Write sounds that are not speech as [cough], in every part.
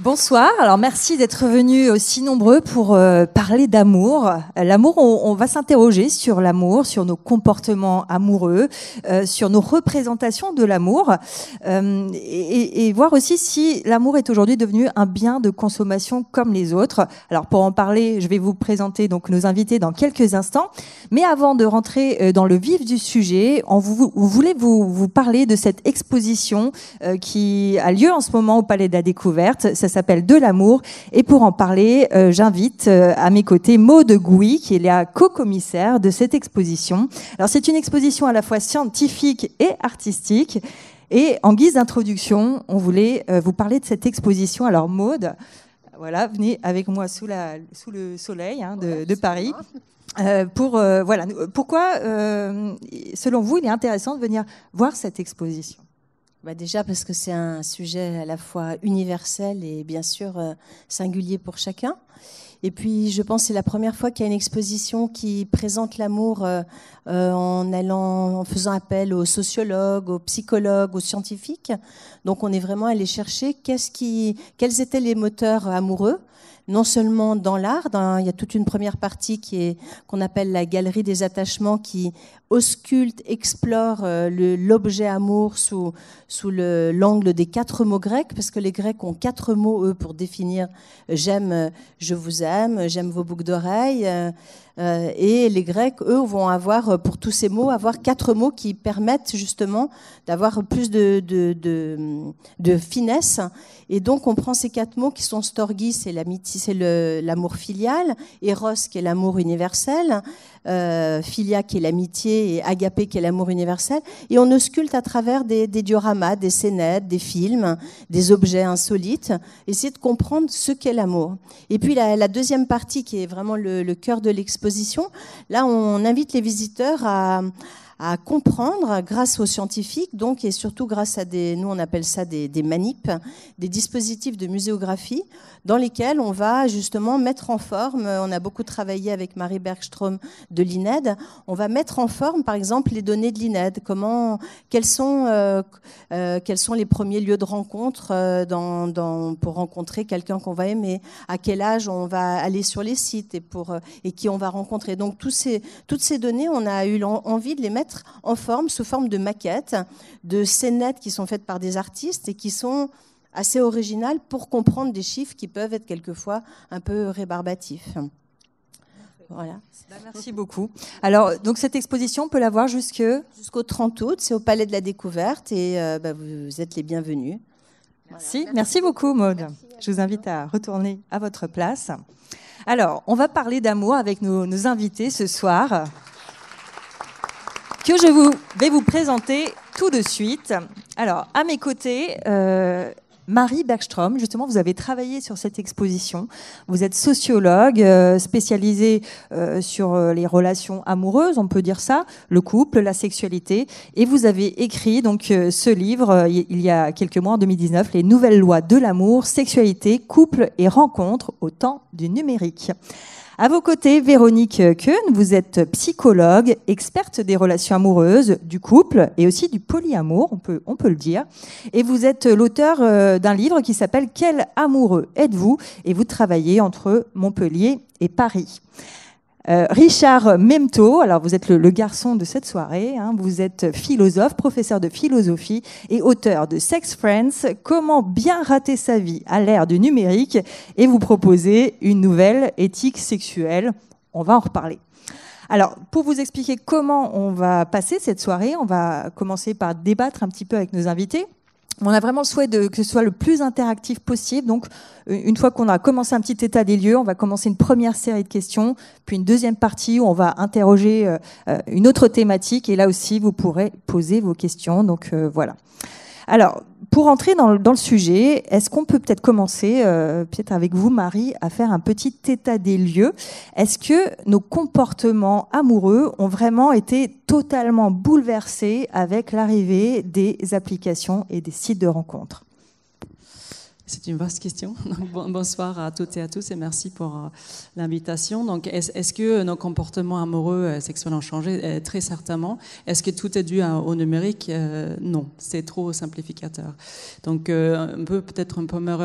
Bonsoir, alors merci d'être venus aussi nombreux pour euh, parler d'amour. Euh, l'amour, on, va s'interroger sur l'amour, sur nos comportements amoureux, euh, sur nos représentations de l'amour, et, voir aussi si l'amour est aujourd'hui devenu un bien de consommation comme les autres. Alors pour en parler, je vais vous présenter donc nos invités dans quelques instants, mais avant de rentrer dans le vif du sujet, on, vous, vous, parler de cette exposition qui a lieu en ce moment au Palais de la Découverte s'appelle De l'amour. Et pour en parler, euh, j'invite euh, à mes côtés Maude Gouy, qui est la co-commissaire de cette exposition. Alors c'est une exposition à la fois scientifique et artistique. Et en guise d'introduction, on voulait euh, vous parler de cette exposition. Alors Maude, voilà, venez avec moi sous, la, sous le soleil hein, de, de, Paris. pour, voilà, pourquoi, selon vous, il est intéressant de venir voir cette exposition bah Déjà parce que c'est un sujet à la fois universel et bien sûr euh, singulier pour chacun. Et puis, je pense que c'est la première fois qu'il y a une exposition qui présente l'amour euh, euh, en allant, en faisant appel aux sociologues, aux psychologues, aux scientifiques. Donc, on est vraiment allé chercher qu'est-ce qui, quels étaient les moteurs amoureux non seulement dans l'art, il y a toute une première partie qui est qu'on appelle la galerie des attachements qui ausculte, explore euh, l'objet amour sous, sous l'angle des quatre mots grecs, parce que les Grecs ont quatre mots eux pour définir euh, j'aime, euh, je vous aime, j'aime vos boucles d'oreilles. Euh, et les Grecs, eux, vont avoir, euh, pour tous ces mots, avoir quatre mots qui permettent justement d'avoir plus de, de, finesse. Et donc, on prend ces quatre mots qui sont l'amitié, c'est l'amour filial, eros, qui est l'amour universel, euh, Philia qui est l'amitié et Agapé qui est l'amour universel. Et on osculte à travers des, dioramas, des scénettes, des films, des objets insolites, essayer de comprendre ce qu'est l'amour. Et puis la, la, deuxième partie qui est vraiment le, le cœur de l'exposition, là on invite les visiteurs à à comprendre grâce aux scientifiques, donc et surtout grâce à des, nous on appelle ça des, des manips, des dispositifs de muséographie dans lesquels on va justement mettre en forme. Euh, on a beaucoup travaillé avec Marie Bergström de l'INED. On va mettre en forme, par exemple, les données de l'INED. Comment, quels sont, euh, euh, quels sont les premiers lieux de rencontre dans, pour rencontrer quelqu'un qu'on va aimer À quel âge on va aller sur les sites et pour et qui on va rencontrer Donc tous ces, toutes ces données, on a eu envie de les mettre en forme sous forme de maquettes, de scénettes qui sont faites par des artistes et qui sont assez originales pour comprendre des chiffres qui peuvent être quelquefois un peu rébarbatifs. Voilà. Bah, merci beaucoup. Alors, donc cette exposition, on peut la voir jusque jusqu'au 30 août. C'est au Palais de la Découverte et euh, bah, vous êtes les bienvenus. Merci, merci beaucoup, Maude. Je vous invite à retourner à votre place. Alors, on va parler d'amour avec nos, nos invités ce soir que je vous, vais vous présenter tout de suite. Alors, à mes côtés, euh, Marie Bergstrom, justement, vous avez travaillé sur cette exposition. Vous êtes sociologue euh, spécialisée euh, sur les relations amoureuses, on peut dire ça, le couple, la sexualité, et vous avez écrit donc ce livre il y a quelques mois, en 2019, Les nouvelles lois de l'amour, sexualité, couple et rencontre au temps du numérique. À vos côtés, Véronique Kuhn, vous êtes psychologue, experte des relations amoureuses, du couple et aussi du polyamour, on peut, on peut le dire. Et vous êtes l'auteur euh, d'un livre qui s'appelle Quel amoureux êtes-vous Et vous travaillez entre Montpellier et Paris. Euh, Richard Memto, alors vous êtes le, garçon de cette soirée, hein. vous êtes philosophe, professeur de philosophie et auteur de Sex Friends, comment bien rater sa vie à l'ère du numérique, et vous proposer une nouvelle éthique sexuelle. On va en reparler. Alors, pour vous expliquer comment on va passer cette soirée, on va commencer par débattre un petit peu avec nos invités on a vraiment le souhait de, que ce soit le plus interactif possible. Donc, une fois qu'on a commencé un petit état des lieux, on va commencer une première série de questions, puis une deuxième partie où on va interroger euh, euh, une autre thématique. Et là aussi, vous pourrez poser vos questions. Donc, euh, voilà. Alors, pour entrer dans le, sujet, est-ce qu'on peut peut-être commencer, euh, peut-être avec vous, Marie, à faire un petit état des lieux Est-ce que nos comportements amoureux ont vraiment été totalement bouleversés avec l'arrivée des applications et des sites de rencontres c'est une vaste question. [laughs] bonsoir à toutes et à tous et merci pour euh, l'invitation. Donc, est-ce que nos comportements amoureux et euh, sexuels ont changé euh, Très certainement. Est-ce que tout est dû au numérique Non, c'est trop simplificateur. Donc, un peu peut-être une première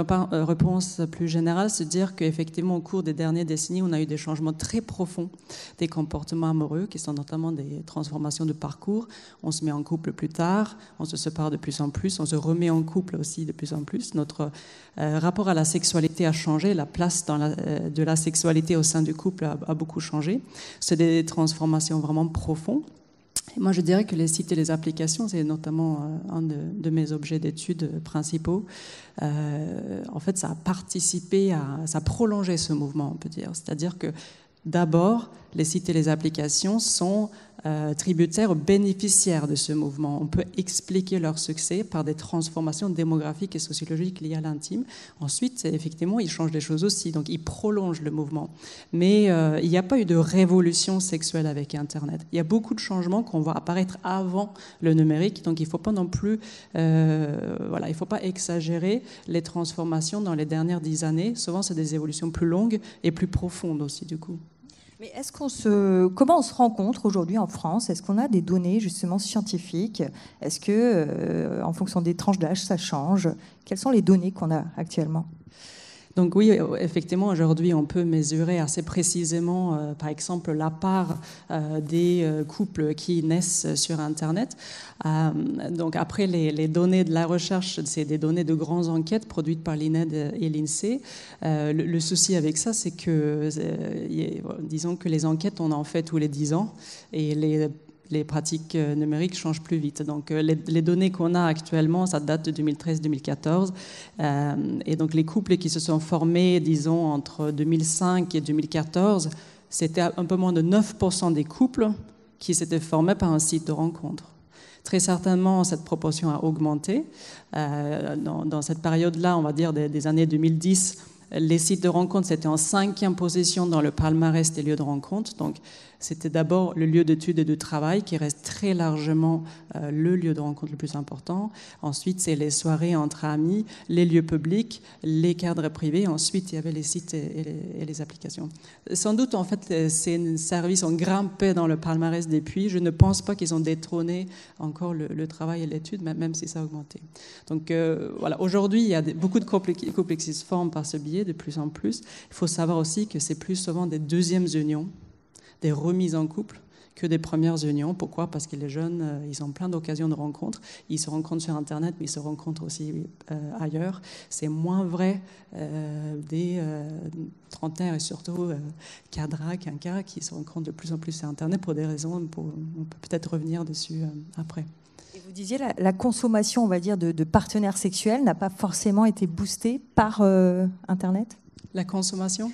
réponse plus générale, se dire qu'effectivement, au cours des dernières décennies, on a eu des changements très profonds des comportements amoureux, qui sont notamment des transformations de parcours. On se met en couple plus tard, on se sépare de plus en plus, on se remet en couple aussi de plus en plus. Notre euh, rapport à la sexualité a changé, la place euh, de la sexualité au sein du couple a, beaucoup changé. C'est des transformations vraiment profondes. moi, je dirais que les sites et les applications, c'est notamment euh, un de, mes objets d'étude principaux. en fait, ça a participé, à, ça a prolongé ce mouvement, on peut dire. C'est-à-dire que d'abord, les sites et les applications sont euh, tributaires ou bénéficiaires de ce mouvement. On peut expliquer leur succès par des transformations démographiques et sociologiques liées à l'intime. Ensuite, effectivement, ils changent les choses aussi, donc ils prolongent le mouvement. Mais euh, il n'y a pas eu de révolution sexuelle avec Internet. Il y a beaucoup de changements qu'on voit apparaître avant le numérique, donc il ne faut pas non plus, euh, voilà, il faut pas exagérer les transformations dans les dernières dix années. Souvent, c'est des évolutions plus longues et plus profondes aussi, du coup. Mais comment on se rencontre aujourd'hui en France Est-ce qu'on a des données justement scientifiques Est-ce que, euh, en fonction des tranches d'âge, ça change Quelles sont les données qu'on a actuellement donc oui, euh, effectivement, aujourd'hui, on peut mesurer assez précisément, euh, par exemple, la part euh, des couples qui naissent sur Internet. donc après, les, données de la recherche, c'est des données de grandes enquêtes produites par l'INED et l'INSEE. Le, le, souci avec ça, c'est que, disons que les enquêtes, on en fait tous les 10 ans, et les les pratiques euh, numériques changent plus vite. Donc euh, les, données qu'on a actuellement, ça date de 2013-2014. Euh, et donc les couples qui se sont formés, disons, entre 2005 et 2014, c'était un peu moins de 9% des couples qui s'étaient formés par un site de rencontre. Très certainement, cette proportion a augmenté. dans, cette période-là, on va dire des, des années 2010, les sites de rencontre, c'était en cinquième position dans le palmarès des lieux de rencontre. Donc, c'était d'abord le lieu d'étude et de travail qui reste très largement euh, le lieu de rencontre le plus important. Ensuite, c'est les soirées entre amis, les lieux publics, les cadres privés. Ensuite, il y avait les sites et, les, applications. Sans doute, en fait, euh, ces services ont grimpé dans le palmarès depuis. Je ne pense pas qu'ils ont détrôné encore le, travail et l'étude, même si ça a augmenté. Donc euh, voilà, aujourd'hui, il y a beaucoup de qui se forment par ce biais de plus en plus. Il faut savoir aussi que c'est plus souvent des deuxièmes unions des remises en couple que des premières unions. Pourquoi Parce que les jeunes, euh, ils ont plein d'occasions de rencontres. Ils se rencontrent sur Internet, mais ils se rencontrent aussi euh, ailleurs. C'est moins vrai euh, des euh, trentenaires et surtout cadra, quinca, qui se rencontrent de plus en plus sur Internet pour des raisons. on peut peut-être revenir dessus après. vous disiez, la, la, consommation, on va dire, de partenaires sexuels n'a pas forcément été boostée par Internet La consommation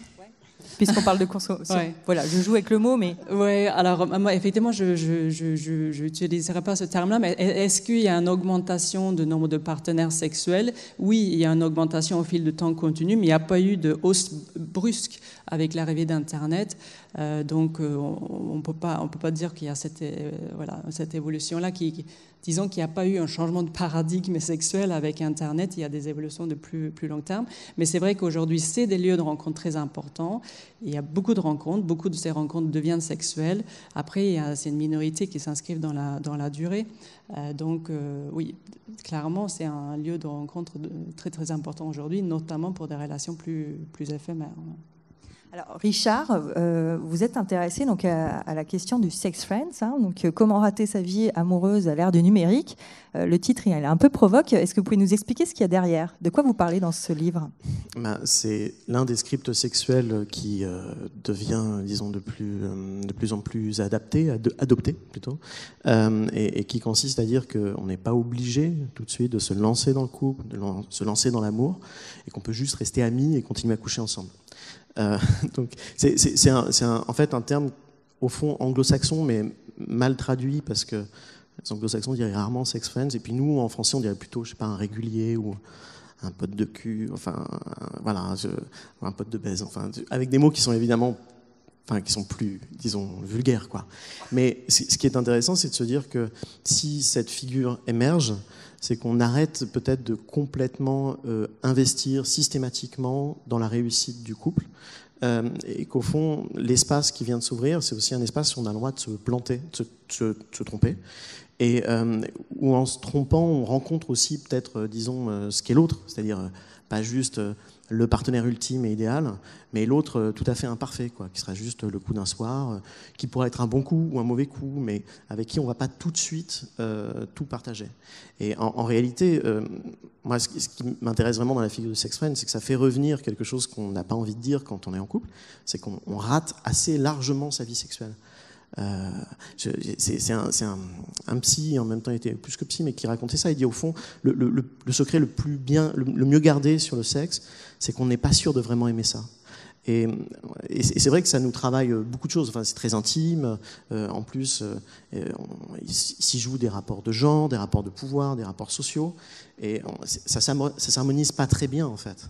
puisqu'on parle de consommation. Voilà, je joue avec le mot, mais. Oui, alors, euh, effectivement, je n'utiliserai pas ce terme-là, mais est-ce qu'il y a une augmentation de nombre de partenaires sexuels Oui, il y a une augmentation au fil du temps continu, mais il n'y a pas eu de hausse brusque avec l'arrivée d'Internet. Euh, donc, euh, on ne peut pas dire qu'il y a cette, euh, évolution-là qui, disons qu'il n'y a pas eu un changement de paradigme sexuel avec Internet, il y a des évolutions de plus, long terme. Mais c'est vrai qu'aujourd'hui, c'est des lieux de rencontre très importants. Il y a beaucoup de rencontres, beaucoup de ces rencontres deviennent sexuelles. Après, c'est une minorité qui s'inscrivent dans la, dans la durée. donc, oui, clairement, c'est un lieu de rencontre très, très important aujourd'hui, notamment pour des relations plus éphémères. Alors, Richard, euh, vous êtes intéressé donc, à, la question du sex friends, hein, donc euh, comment rater sa vie amoureuse à l'ère du numérique. Euh, le titre, il est un peu provoque. Est-ce que vous pouvez nous expliquer ce qu'il y a derrière De quoi vous parlez dans ce livre ben, C'est l'un des scripts sexuels qui devient, disons, de plus, de plus en plus adapté, adopté plutôt, et, qui consiste à dire qu'on n'est pas obligé tout de suite de se lancer dans le couple, de se lancer dans l'amour, et qu'on peut juste rester amis et continuer à coucher ensemble. Euh, [laughs] donc, c'est en fait un terme, au fond, anglo-saxon, mais mal traduit, parce que les anglo-saxons diraient rarement sex friends, et puis nous, en français, on dirait plutôt, je sais pas, un régulier ou un pote de cul, enfin, un, voilà, un pote de baise, enfin, avec des mots qui sont évidemment, enfin, qui sont plus, disons, vulgaires, quoi. Mais ce qui est intéressant, c'est de se dire que si cette figure émerge, c'est qu'on arrête peut-être de complètement euh, investir systématiquement dans la réussite du couple. Euh, et qu'au fond, l'espace qui vient de s'ouvrir, c'est aussi un espace où on a le droit de se planter, de se, tromper, et euh, où en se trompant, on rencontre aussi peut-être, disons, ce qu'est l'autre, c'est-à-dire pas juste le partenaire ultime et idéal, mais l'autre euh, tout à fait imparfait, quoi, qui sera juste euh, le coup d'un soir, euh, qui pourra être un bon coup ou un mauvais coup, mais avec qui on ne va pas tout de suite tout partager. Et en, réalité, moi, ce, qui, m'intéresse vraiment dans la figure de sex friend, c'est que ça fait revenir quelque chose qu'on n'a pas envie de dire quand on est en couple, c'est qu'on rate assez largement sa vie sexuelle. Euh, c'est un, psy, en même temps il était plus que psy, mais qui racontait ça. Il dit au fond, le, secret le plus bien, le mieux gardé sur le sexe, c'est qu'on n'est pas sûr de vraiment aimer ça. Et, c'est vrai que ça nous travaille euh, beaucoup de choses. Enfin, c'est très intime. Euh, en plus, euh, il s'y joue des rapports de genre, des rapports de pouvoir, des rapports sociaux. Et ça, ne s'harmonise pas très bien, en fait.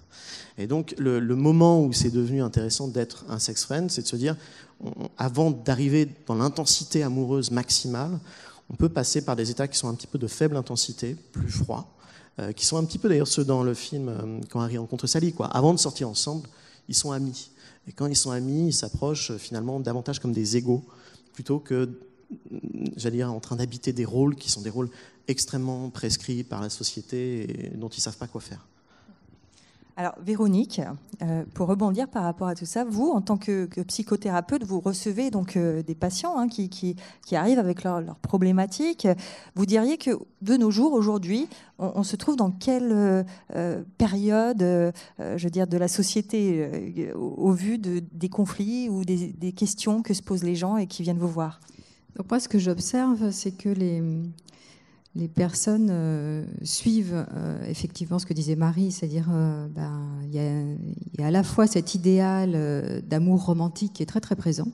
Et donc, le, moment où c'est devenu intéressant d'être un sex friend, c'est de se dire, avant d'arriver dans l'intensité amoureuse maximale, on peut passer par des états qui sont un petit peu de faible intensité, plus froids, qui sont un petit peu d'ailleurs ceux dans le film quand Harry rencontre Sally. Quoi. Avant de sortir ensemble, ils sont amis. Et quand ils sont amis, ils s'approchent euh, finalement davantage comme des égaux, plutôt que, mm, j'allais dire, en train d'habiter des rôles qui sont des rôles extrêmement prescrits par la société et dont ils ne savent pas quoi faire. Alors, Véronique, euh, pour rebondir par rapport à tout ça, vous, en tant que, psychothérapeute, vous recevez donc euh, des patients hein, qui, arrivent avec leurs problématiques. Vous diriez que de nos jours, aujourd'hui, on, se trouve dans quelle euh, période, je veux dire, de la société au, vu des conflits ou des, des questions que se posent les gens et qui viennent vous voir donc moi, ce que j'observe, c'est que les, les personnes euh, suivent euh, effectivement ce que disait Marie, c'est-à-dire euh, ben, il y, a à la fois cet idéal d'amour romantique qui est très très présent.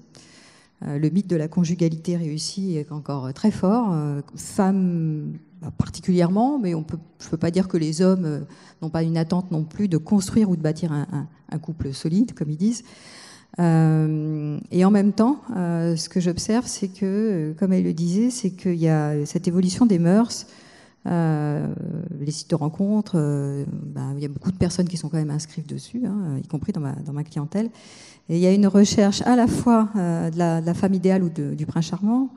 le mythe de la conjugalité réussie est encore très fort. femmes bah, particulièrement, mais on je ne peux pas dire que les hommes n'ont pas une attente non plus de construire ou de bâtir un couple solide, comme ils disent. Euh, et en même temps, euh, ce que j'observe, c'est que, euh, comme elle le disait, c'est qu'il y a cette évolution des mœurs, les sites de rencontres, ben, il y a beaucoup de personnes qui sont quand même inscrites dessus, hein, y compris dans ma, clientèle. Et il y a une recherche à la fois de la, femme idéale ou du prince charmant,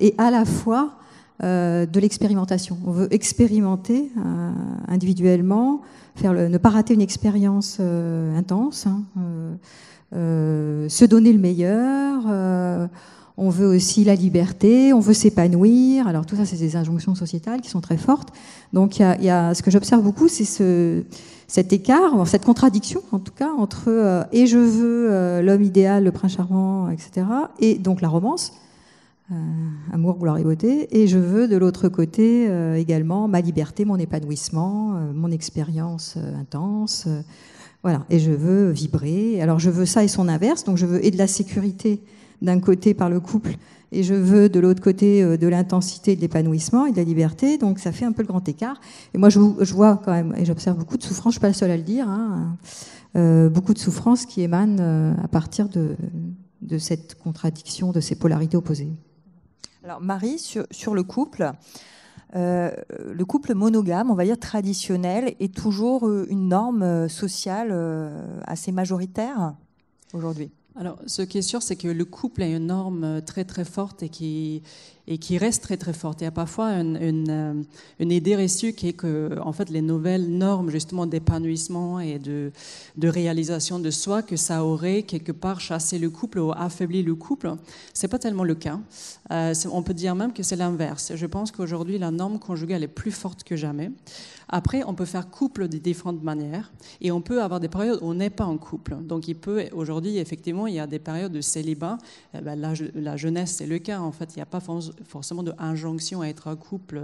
et à la fois de l'expérimentation. On veut expérimenter individuellement, faire ne pas rater une expérience intense. Hein, euh, se donner le meilleur euh, on veut aussi la liberté, on veut s'épanouir. Alors tout ça, c'est des injonctions sociétales qui sont très fortes. Donc il y a, ce que j'observe beaucoup, c'est cet écart, cette contradiction en tout cas entre euh, et je veux l'homme idéal, le prince charmant, etc. Et donc la romance, amour, gloire et beauté, et je veux de l'autre côté également ma liberté, mon épanouissement, mon expérience intense. Voilà, et je veux vibrer. Alors je veux ça et son inverse, donc je veux et de la sécurité d'un côté par le couple, et je veux de l'autre côté euh, de l'intensité, de l'épanouissement et de la liberté, donc ça fait un peu le grand écart. Et moi je, vois quand même, et j'observe beaucoup de souffrance, je ne suis pas la seule à le dire, hein. euh, beaucoup de souffrance qui émane euh, à partir de, cette contradiction, de ces polarités opposées. Alors Marie, sur le couple, euh, le couple monogame, on va dire traditionnel, est toujours euh, une norme euh, sociale assez majoritaire aujourd'hui alors, ce qui est sûr, c'est que le couple a une norme euh, très très forte et qui, et qui reste très très forte. Il y a parfois une, euh, une, idée reçue qui est que, en fait, les nouvelles normes justement d'épanouissement et de, de, réalisation de soi, que ça aurait quelque part chassé le couple ou affaibli le couple, ce n'est pas tellement le cas. Euh, on peut dire même que c'est l'inverse. Je pense qu'aujourd'hui, la norme conjugale est plus forte que jamais. Après, on peut faire couple de différentes manières et on peut avoir des périodes où on n'est pas en couple. Donc, il peut, aujourd'hui, effectivement, il y a des périodes de célibat. Eh ben, la, jeunesse, c'est le cas. En fait, il n'y a pas forcément d'injonction à être en couple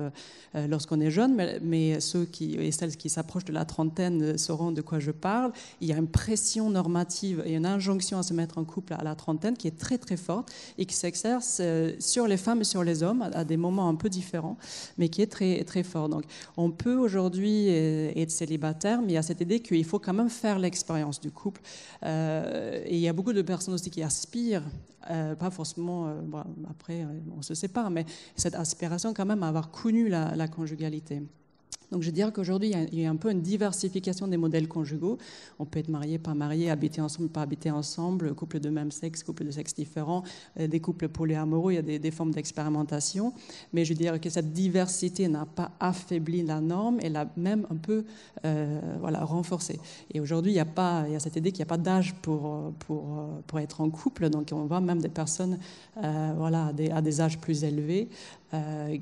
euh, lorsqu'on est jeune, mais, ceux qui, et celles qui s'approchent de la trentaine euh, sauront de quoi je parle. Il y a une pression normative et une injonction à se mettre en couple à la trentaine qui est très, très forte et qui s'exerce euh, sur les femmes et sur les hommes à des moments un peu différents, mais qui est très, très fort. Donc, on peut aujourd'hui aujourd'hui est, célibataire, mais il y a cette idée qu'il faut quand même faire l'expérience du couple. Euh, et il y a beaucoup de personnes aussi qui aspirent, euh, pas forcément, euh, après on se sépare, mais cette aspiration quand même à avoir connu la conjugalité. Donc je dirais qu'aujourd'hui, il y a un peu une diversification des modèles conjugaux. On peut être marié, pas marié, habiter ensemble, pas habiter ensemble, couple de même sexe, couple de sexe différent, euh, des couples polyamoureux, il y a des, formes d'expérimentation. Mais je dirais que cette diversité n'a pas affaibli la norme, elle l'a même un peu euh, renforcée. Et aujourd'hui, il, y a pas, il y a cette idée qu'il n'y a pas d'âge pour, pour, pour être en couple. Donc on voit même des personnes euh, voilà, à des âges plus élevés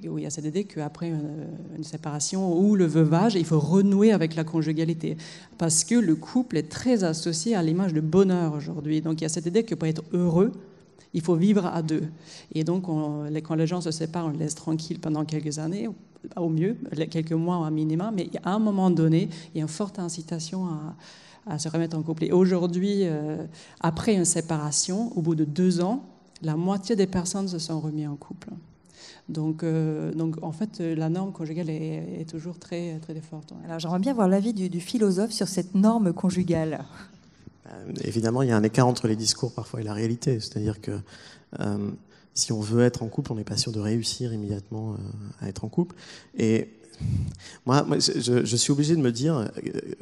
où il y a cette idée qu'après une séparation ou le veuvage, il faut renouer avec la conjugalité. Parce que le couple est très associé à l'image de bonheur aujourd'hui. Donc il y a cette idée que pour être heureux, il faut vivre à deux. Et donc, quand les gens se séparent, on les laisse tranquilles pendant quelques années, au mieux, quelques mois au minima, mais à un moment donné, il y a une forte incitation à, se remettre en couple. Et aujourd'hui, euh, après une séparation, au bout de deux ans, la moitié des personnes se sont remises en couple. Donc, euh, donc en fait, euh, la norme conjugale est, toujours très, très forte. Alors j'aimerais bien voir l'avis du, philosophe sur cette norme conjugale. Euh, évidemment, il y a un écart entre les discours parfois et la réalité. C'est-à-dire que si on veut être en couple, on n'est pas sûr de réussir immédiatement à être en couple. Et moi, je, suis obligé de me dire,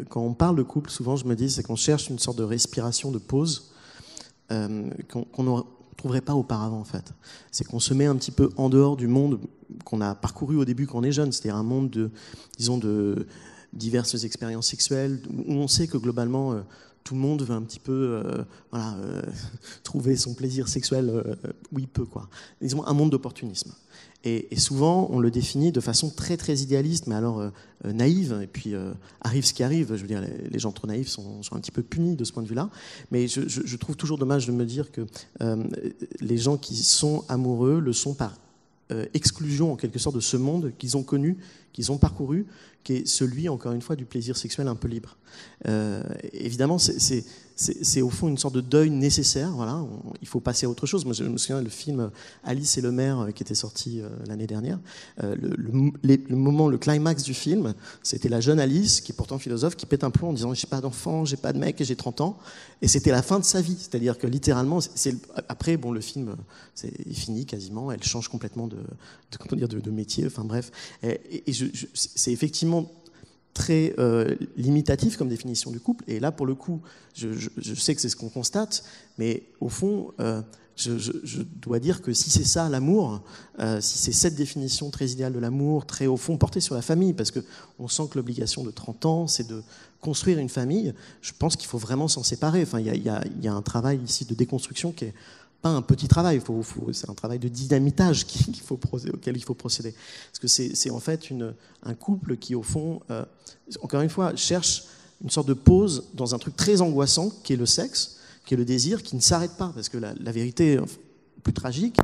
quand on parle de couple, souvent je me dis, c'est qu'on cherche une sorte de respiration, de pause, qu'on trouverait pas auparavant en fait. C'est qu'on se met un petit peu en dehors du monde qu'on a parcouru au début quand on est jeune, c'est-à-dire un monde de, disons, de diverses expériences sexuelles, où on sait que globalement euh, tout le monde veut un petit peu euh, euh, [laughs] trouver son plaisir sexuel où il peut. Quoi. Disons un monde d'opportunisme. Et, souvent, on le définit de façon très très idéaliste, mais alors euh, euh, naïve. Et puis euh, arrive ce qui arrive. Je veux dire, les, gens trop naïfs sont, un petit peu punis de ce point de vue-là. Mais je, trouve toujours dommage de me dire que les gens qui sont amoureux le sont par exclusion en quelque sorte de ce monde qu'ils ont connu, qu'ils ont parcouru, qui est celui, encore une fois, du plaisir sexuel un peu libre. Euh, évidemment, c'est au fond une sorte de deuil nécessaire. Voilà, il faut passer à autre chose. Moi, je me souviens du film Alice et le maire euh, qui était sorti euh, l'année dernière. le, moment, le climax du film, c'était la jeune Alice, qui est pourtant philosophe, qui pète un plomb en disant j'ai pas d'enfant, j'ai pas de mec, j'ai 30 ans. Et c'était la fin de sa vie. C'est-à-dire que littéralement, c'est après, bon, le film c'est fini quasiment. Elle change complètement de, comment dire, de, métier. Enfin bref, et je, c'est effectivement très euh, limitatif comme définition du couple. Et là, pour le coup, je, sais que c'est ce qu'on constate, mais au fond, euh, je, dois dire que si c'est ça l'amour, euh, si c'est cette définition très idéale de l'amour, très au fond portée sur la famille, parce que on sent que l'obligation de 30 ans, c'est de construire une famille, je pense qu'il faut vraiment s'en séparer. Enfin, il y a, un travail ici de déconstruction qui est pas un petit travail, c'est un travail de dynamitage qu'il faut, auquel il faut procéder. Parce que c'est en fait une, un couple qui, au fond, euh, encore une fois, cherche une sorte de pause dans un truc très angoissant qui est le sexe, qui est le désir, qui ne s'arrête pas. Parce que la, vérité euh, plus tragique.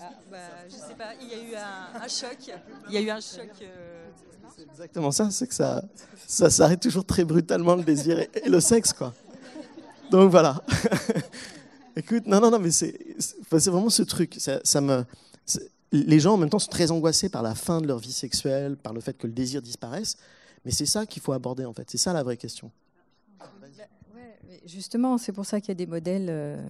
Ah, bah, sais pas, il y a eu un, choc. Il y a eu un choc. Euh, c'est exactement ça, c'est que ça, ça s'arrête toujours très brutalement le désir et le sexe, quoi. Donc voilà. [laughs] Écoute, non, non, non, mais c'est vraiment ce truc. Ça, me, les gens en même temps sont très angoissés par la fin de leur vie sexuelle, par le fait que le désir disparaisse. Mais c'est ça qu'il faut aborder en fait. C'est ça la vraie question. Bah, justement, c'est pour ça qu'il y a des modèles euh,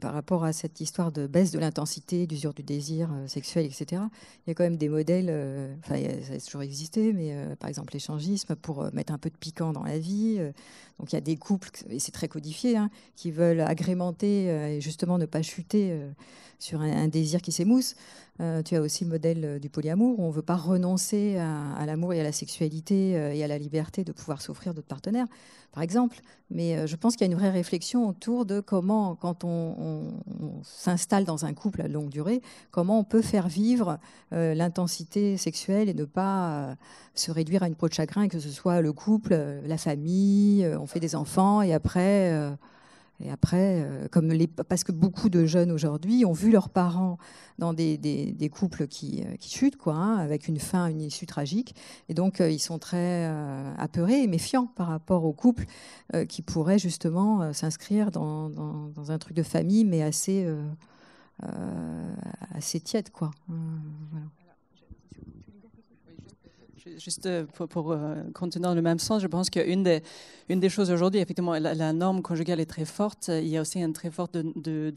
par rapport à cette histoire de baisse de l'intensité, d'usure du désir euh, sexuel, etc. Il y a quand même des modèles, euh, ça a toujours existé, mais par exemple l'échangisme pour mettre un peu de piquant dans la vie, donc il y a des couples, et c'est très codifié, hein, qui veulent agrémenter euh, et justement ne pas chuter euh, sur un, désir qui s'émousse. Euh, tu as aussi le modèle du polyamour, on ne veut pas renoncer à, l'amour et à la sexualité et à la liberté de pouvoir s'offrir d'autres partenaires, par exemple. Mais je pense qu'il y a une vraie réflexion autour de comment, quand on, s'installe dans un couple à longue durée, comment on peut faire vivre l'intensité sexuelle et ne pas se réduire à une peau de chagrin, que ce soit le couple, la famille, fait des enfants et après, euh, et après euh, comme parce que beaucoup de jeunes aujourd'hui ont vu leurs parents dans des, couples qui, euh, qui, chutent, quoi, hein, avec une fin, une issue tragique. Et donc, ils sont très apeurés et méfiants par rapport aux couples qui pourraient justement s'inscrire dans, un truc de famille, mais assez, assez tiède, quoi. Mmh, Juste euh, pour, euh, continuer dans le même sens, je pense qu'une des, choses aujourd'hui, effectivement, la, norme conjugale est très forte. Il y a aussi un très fort de,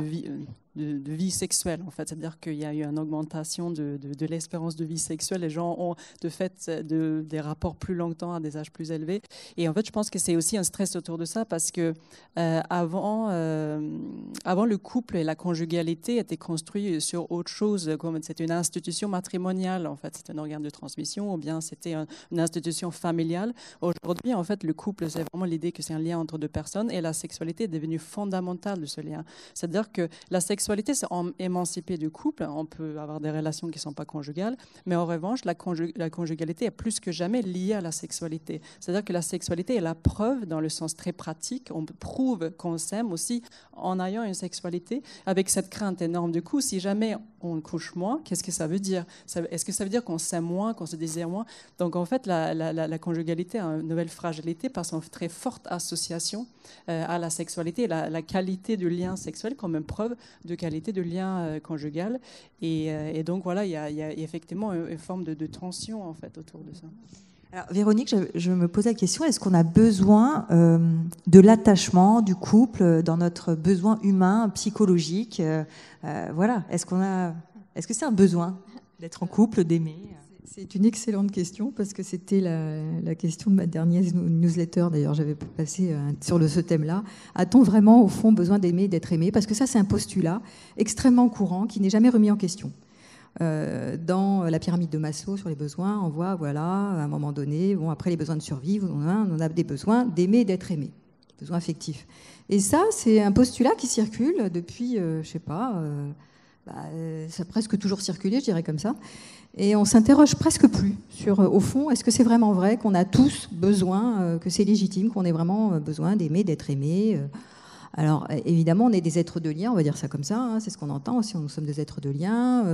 vie de, vie sexuelle, en fait. C'est-à-dire qu'il y a eu une augmentation de, de, l'espérance de vie sexuelle. Les gens ont, de fait, des rapports plus longtemps à des âges plus élevés. Et en fait, je pense que c'est aussi un stress autour de ça parce que euh, avant, euh, avant, le couple et la conjugalité étaient construits sur autre chose. Comme c'était une institution matrimoniale, en fait. C'est un organe de transmission ou bien c'était une institution familiale. Aujourd'hui, en fait, le couple, c'est vraiment l'idée que c'est un lien entre deux personnes et la sexualité est devenue fondamentale de ce lien. C'est-à-dire que la sexualité sexualité, c'est émancipé du couple. On peut avoir des relations qui ne sont pas conjugales. Mais en revanche, la, la, conjugalité est plus que jamais liée à la sexualité. C'est-à-dire que la sexualité est la preuve dans le sens très pratique. On prouve qu'on s'aime aussi en ayant une sexualité avec cette crainte énorme du coup. Si jamais on couche moins, qu'est-ce que ça veut dire Est-ce que ça veut dire qu'on s'aime moins, qu'on se désire moins Donc en fait, la, conjugalité a une nouvelle fragilité par son très forte association euh, à la sexualité, la, la qualité du lien sexuel comme une preuve de de qualité de lien euh, conjugal. Euh, et, donc voilà, il y, a, effectivement une, forme de, tension en fait autour de ça. Alors, Véronique, je, me pose la question est-ce qu'on a besoin euh, de l'attachement du couple dans notre besoin humain, psychologique Voilà, est-ce qu'on a, est-ce que c'est un besoin d'être en couple, d'aimer c'est une excellente question parce que c'était la, question de ma dernière newsletter. D'ailleurs, j'avais passé euh, sur ce thème-là. A-t-on vraiment, au fond, besoin d'aimer et d'être aimé Parce que ça, c'est un postulat extrêmement courant qui n'est jamais remis en question. Euh, dans la pyramide de Maslow sur les besoins, on voit, voilà, à un moment donné, bon, après les besoins de survie, on a, des besoins d'aimer et d'être aimé, besoins affectifs. Et ça, c'est un postulat qui circule depuis, je euh, je sais pas. Bah, euh, ça a presque toujours circulé, je dirais comme ça. Et on s'interroge presque plus sur, euh, au fond, est-ce que c'est vraiment vrai qu'on a tous besoin, euh, que c'est légitime, qu'on ait vraiment besoin d'aimer, d'être aimé alors évidemment, on est des êtres de lien, on va dire ça comme ça, hein, c'est ce qu'on entend. Si nous sommes des êtres de lien,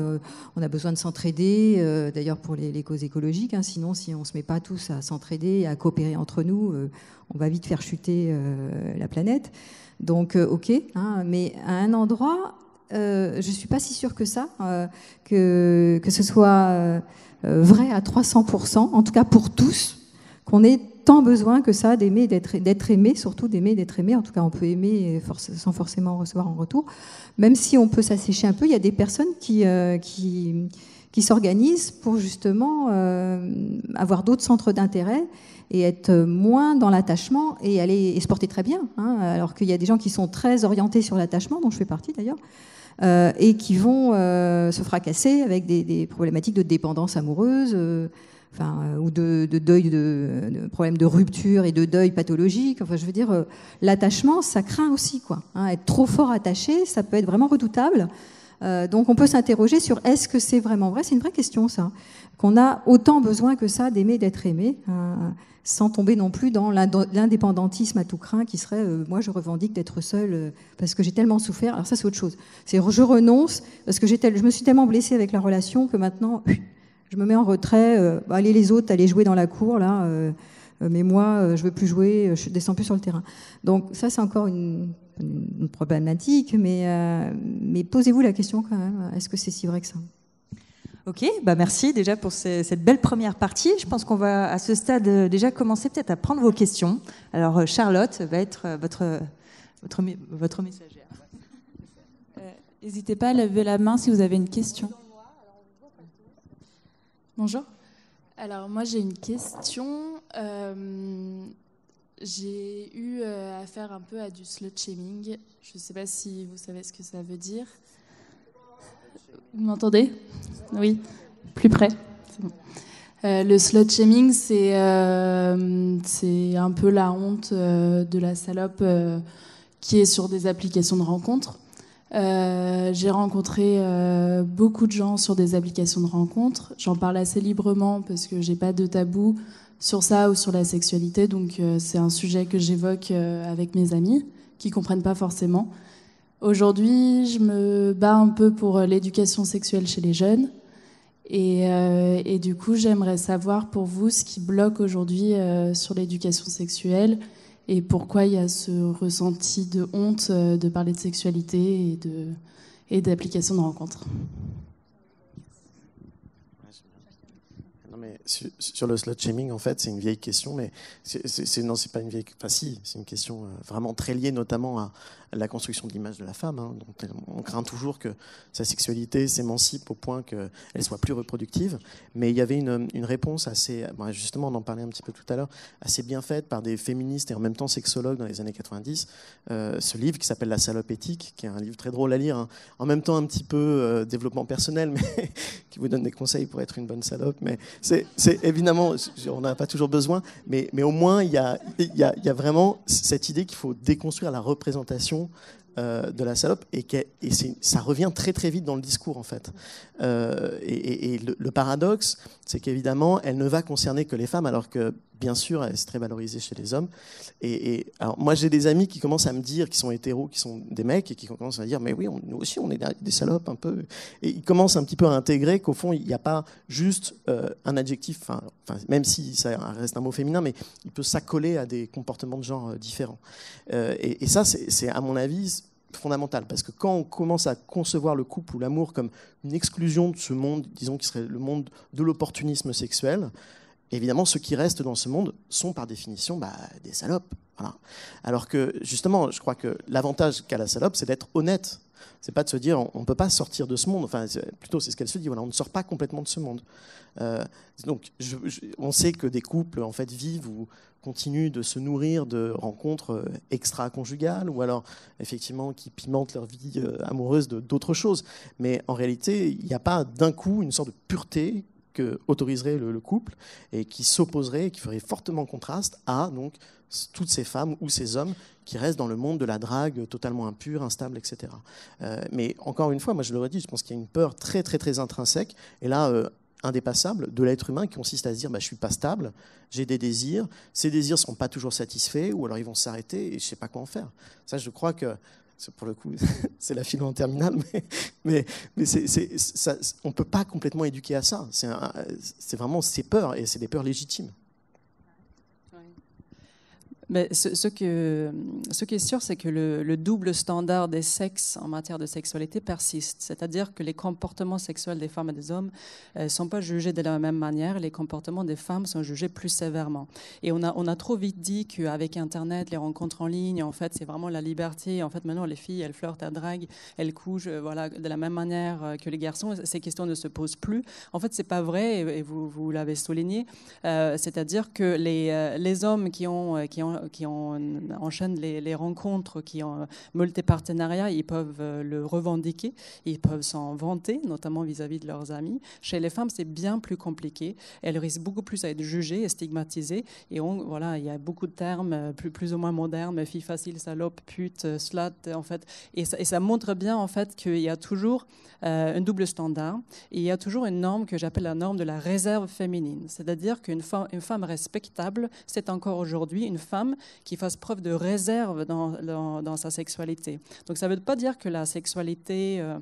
on a besoin de s'entraider, d'ailleurs pour les, causes écologiques. Hein, sinon, si on ne se met pas tous à s'entraider, à coopérer entre nous, on va vite faire chuter la planète. Donc, ok, hein, mais à un endroit, euh, je ne suis pas si sûre que ça, euh, que, que, ce soit euh, vrai à 300%, en tout cas pour tous, qu'on ait tant besoin que ça d'aimer, d'être aimé, surtout d'aimer, d'être aimé. En tout cas, on peut aimer sans forcément recevoir en retour. Même si on peut s'assécher un peu, il y a des personnes qui, qui, s'organisent pour justement avoir d'autres centres d'intérêt et être moins dans l'attachement et aller et se porter très bien. Hein. alors qu'il y a des gens qui sont très orientés sur l'attachement, dont je fais partie d'ailleurs, euh, et qui vont euh, se fracasser avec des, des, problématiques de dépendance amoureuse. Euh, enfin, ou de, de deuil, de, de, problèmes de rupture et de deuil pathologique. Enfin, je veux dire, l'attachement, ça craint aussi, quoi. Hein, être trop fort attaché, ça peut être vraiment redoutable. donc on peut s'interroger sur est-ce que c'est vraiment vrai C'est une vraie question ça, qu'on a autant besoin que ça d'aimer, d'être aimé. Hein sans tomber non plus dans l'indépendantisme à tout craint qui serait euh, moi je revendique d'être seule euh, parce que j'ai tellement souffert. Alors ça c'est autre chose. C'est je renonce parce que je me suis tellement blessée avec la relation que maintenant je me mets en retrait. Euh, allez les autres, allez jouer dans la cour là, mais moi je veux plus jouer, je descends plus sur le terrain. Donc ça c'est encore une, une, problématique, mais, mais posez-vous la question quand même. Est-ce que c'est si vrai que ça Ok, bah merci déjà pour cette belle première partie. Je pense qu'on va à ce stade euh, déjà commencer peut-être à prendre vos questions. Alors euh, Charlotte va être euh, votre, votre, votre messagère. N'hésitez pas à lever la main si vous avez une question. Bonjour. Alors moi j'ai une question. j'ai eu affaire un peu à du slut shaming. Je ne sais pas si vous savez ce que ça veut dire. Vous m'entendez Oui, plus près. Euh, le slot shaming, euh, c'est un peu la honte euh, de la salope qui est sur des applications de rencontres. J'ai rencontré beaucoup de gens sur des applications de rencontres. J'en parle assez librement parce que j'ai pas de tabou sur ça ou sur la sexualité. Donc c'est un sujet que j'évoque avec mes amis qui comprennent pas forcément. Aujourd'hui, je me bats un peu pour euh, l'éducation sexuelle chez les jeunes. Euh, et, du coup, j'aimerais savoir pour vous ce qui bloque aujourd'hui euh, sur l'éducation sexuelle et pourquoi il y a ce ressenti de honte de parler de sexualité et, de, et d'application de rencontres. Mais sur, le slut shaming, en fait, c'est une vieille question, mais non, c'est pas une vieille. Enfin, si, c'est une question vraiment très liée, notamment à, la construction de l'image de la femme. Hein. on craint toujours que sa sexualité s'émancipe au point qu'elle soit plus reproductive. Mais il y avait une, réponse assez, justement, on en parlait un petit peu tout à l'heure, assez bien faite par des féministes et en même temps sexologues dans les années 90. Euh, ce livre qui s'appelle La salope éthique, qui est un livre très drôle à lire, hein. en même temps un petit peu euh, développement personnel, [laughs] mais qui vous donne des conseils pour être une bonne salope. Mais c'est évidemment, on n'a pas toujours besoin, mais, mais au moins il y a vraiment cette idée qu'il faut déconstruire la représentation euh, de la salope et, ça revient très très vite dans le discours en fait. Euh, et, le, paradoxe, c'est qu'évidemment, elle ne va concerner que les femmes alors que bien sûr, est très valorisé chez les hommes. Et, moi, j'ai des amis qui commencent à me dire, qui sont hétéros, qui sont des mecs, et qui commencent à dire, mais oui, nous aussi, on est des salopes un peu. Et ils commencent un petit peu à intégrer qu'au fond, il n'y a pas juste euh, un adjectif, même si ça reste un mot féminin, mais il peut s'accoler à des comportements de genre euh, différents. Euh, et, ça, c'est à mon avis fondamental. parce que quand on commence à concevoir le couple ou l'amour comme une exclusion de ce monde, disons qui serait le monde de l'opportunisme sexuel, évidemment, ceux qui restent dans ce monde sont par définition bah, des salopes. Alors que justement, je crois que l'avantage qu'a la salope, c'est d'être honnête. C'est pas de se dire on ne peut pas sortir de ce monde. Enfin, plutôt c'est ce qu'elle se dit. Voilà, on ne sort pas complètement de ce monde. Euh, donc, on sait que des couples en fait vivent ou continuent de se nourrir de rencontres euh, extra-conjugales ou alors effectivement qui pimentent leur vie euh, amoureuse d'autres choses. Mais en réalité, il n'y a pas d'un coup une sorte de pureté autoriserait le, couple et qui s'opposerait et qui ferait fortement contraste à donc toutes ces femmes ou ces hommes qui restent dans le monde de la drague totalement impure, instable, etc. Euh, mais encore une fois, moi je le redis, je pense qu'il y a une peur très très très intrinsèque et là euh, indépassable de l'être humain qui consiste à se dire bah, je suis pas stable, j'ai des désirs, ces désirs ne seront pas toujours satisfaits ou alors ils vont s'arrêter et je ne sais pas quoi en faire. Ça, je crois que pour le coup, [laughs] c'est la philo en terminale, [laughs] mais, mais on ne peut pas complètement éduquer à ça. C'est vraiment ses peurs, et c'est des peurs légitimes. Mais ce, ce, que, ce, qui est sûr, c'est que le, le, double standard des sexes en matière de sexualité persiste. C'est-à-dire que les comportements sexuels des femmes et des hommes ne euh, sont pas jugés de la même manière. Les comportements des femmes sont jugés plus sévèrement. Et on a, on a trop vite dit qu'avec Internet, les rencontres en ligne, en fait, c'est vraiment la liberté. En fait, maintenant, les filles, elles flirtent, elles draguent, elles couchent euh, voilà, de la même manière euh, que les garçons. Ces questions ne se posent plus. En fait, c'est pas vrai, et vous, vous l'avez souligné. C'est-à-dire que les, les hommes qui ont, qui ont qui enchaînent les, rencontres, qui ont multi partenariats, ils peuvent euh, le revendiquer, ils peuvent s'en vanter, notamment vis-à-vis de leurs amis. Chez les femmes, c'est bien plus compliqué. Elles risquent beaucoup plus à être jugées et stigmatisées. Et voilà, il y a beaucoup de termes euh, plus, plus ou moins modernes, fille facile, salope, pute, euh, slut, en fait. Et ça, montre bien, en fait, qu'il y a toujours un double standard. Et il y a toujours une norme que j'appelle la norme de la réserve féminine. C'est-à-dire qu'une femme respectable, c'est encore aujourd'hui une femme qui fasse preuve de réserve dans, sa sexualité. Donc ça ne veut pas dire que la sexualité euh,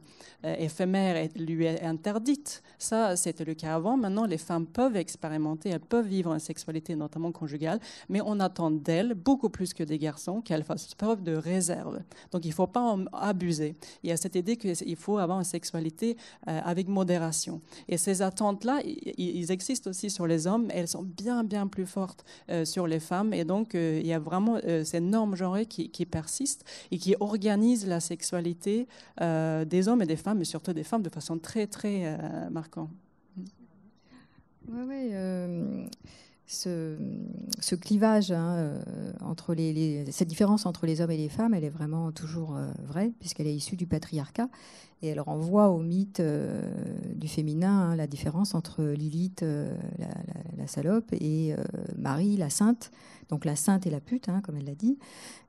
éphémère lui est interdite. Ça, c'était le cas avant. Maintenant, les femmes peuvent expérimenter, elles peuvent vivre une sexualité, notamment conjugale, mais on attend d'elles, beaucoup plus que des garçons, qu'elles fassent preuve de réserve. Donc il ne faut pas en abuser. Il y a cette idée qu'il faut avoir une sexualité euh, avec modération. Et ces attentes-là, ils existent aussi sur les hommes, elles sont bien, bien plus fortes euh, sur les femmes. Et donc, il y a vraiment euh, cette norme genrée qui, qui, persiste et qui organise la sexualité euh, des hommes et des femmes, mais surtout des femmes, de façon très, très euh, marquante. Oui, oui. ce, ce, clivage hein, entre les, cette différence entre les hommes et les femmes, elle est vraiment toujours vraie puisqu'elle est issue du patriarcat et elle renvoie au mythe du féminin, hein, la différence entre Lilith, la, salope, et Marie, la sainte donc la sainte et la pute, hein, comme elle l'a dit.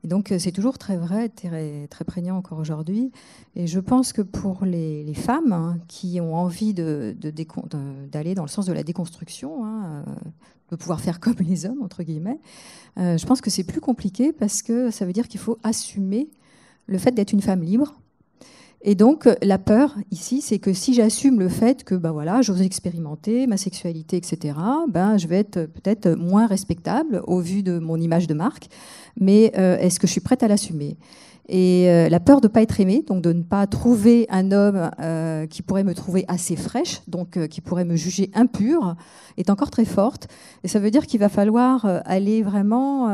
Et donc euh, c'est toujours très vrai, très, très prégnant encore aujourd'hui. Et je pense que pour les, femmes hein, qui ont envie d'aller dans le sens de la déconstruction, hein, euh, de pouvoir faire comme les hommes, entre guillemets, euh, je pense que c'est plus compliqué parce que ça veut dire qu'il faut assumer le fait d'être une femme libre et donc euh, la peur ici, c'est que si j'assume le fait que bah voilà, j'ose expérimenter ma sexualité, etc., ben je vais être euh, peut-être euh, moins respectable au vu de mon image de marque. Mais est-ce que je suis prête à l'assumer et euh, la peur de ne pas être aimée, donc de ne pas trouver un homme euh, qui pourrait me trouver assez fraîche, donc euh, qui pourrait me juger impure, est encore très forte. Et ça veut dire qu'il va falloir aller vraiment,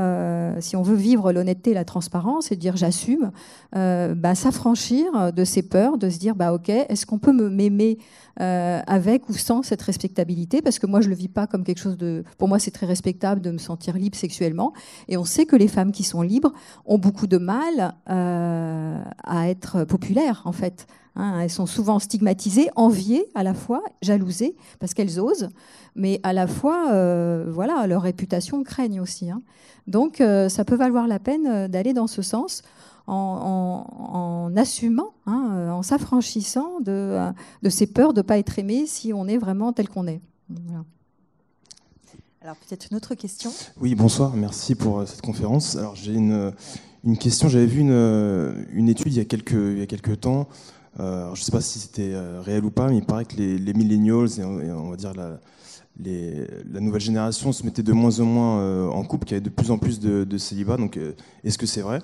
si on veut vivre l'honnêteté la transparence, et dire j'assume, bah, s'affranchir de ces peurs, de se dire bah, ok, est-ce qu'on peut m'aimer euh, avec ou sans cette respectabilité, parce que moi je le vis pas comme quelque chose de. Pour moi, c'est très respectable de me sentir libre sexuellement, et on sait que les femmes qui sont libres ont beaucoup de mal euh, à être populaires, en fait. Hein. elles sont souvent stigmatisées, enviées à la fois, jalousées parce qu'elles osent, mais à la fois, euh, voilà, leur réputation craigne aussi. Hein. Donc, ça peut valoir la peine d'aller dans ce sens en, en, assumant, hein, euh, en s'affranchissant de, ces peurs de ne pas être aimé si on est vraiment tel qu'on est. Alors peut-être une autre question. Oui, bonsoir, merci pour euh, cette conférence. Alors j'ai une, euh, question, j'avais vu une, étude il y a quelques, a quelques temps, je ne sais pas si c'était réel ou pas, mais il paraît que les, les millennials et, on va dire la, les, la nouvelle génération se mettaient de moins en moins en couple, qu'il y avait de plus en plus de, de célibats, donc est-ce que c'est vrai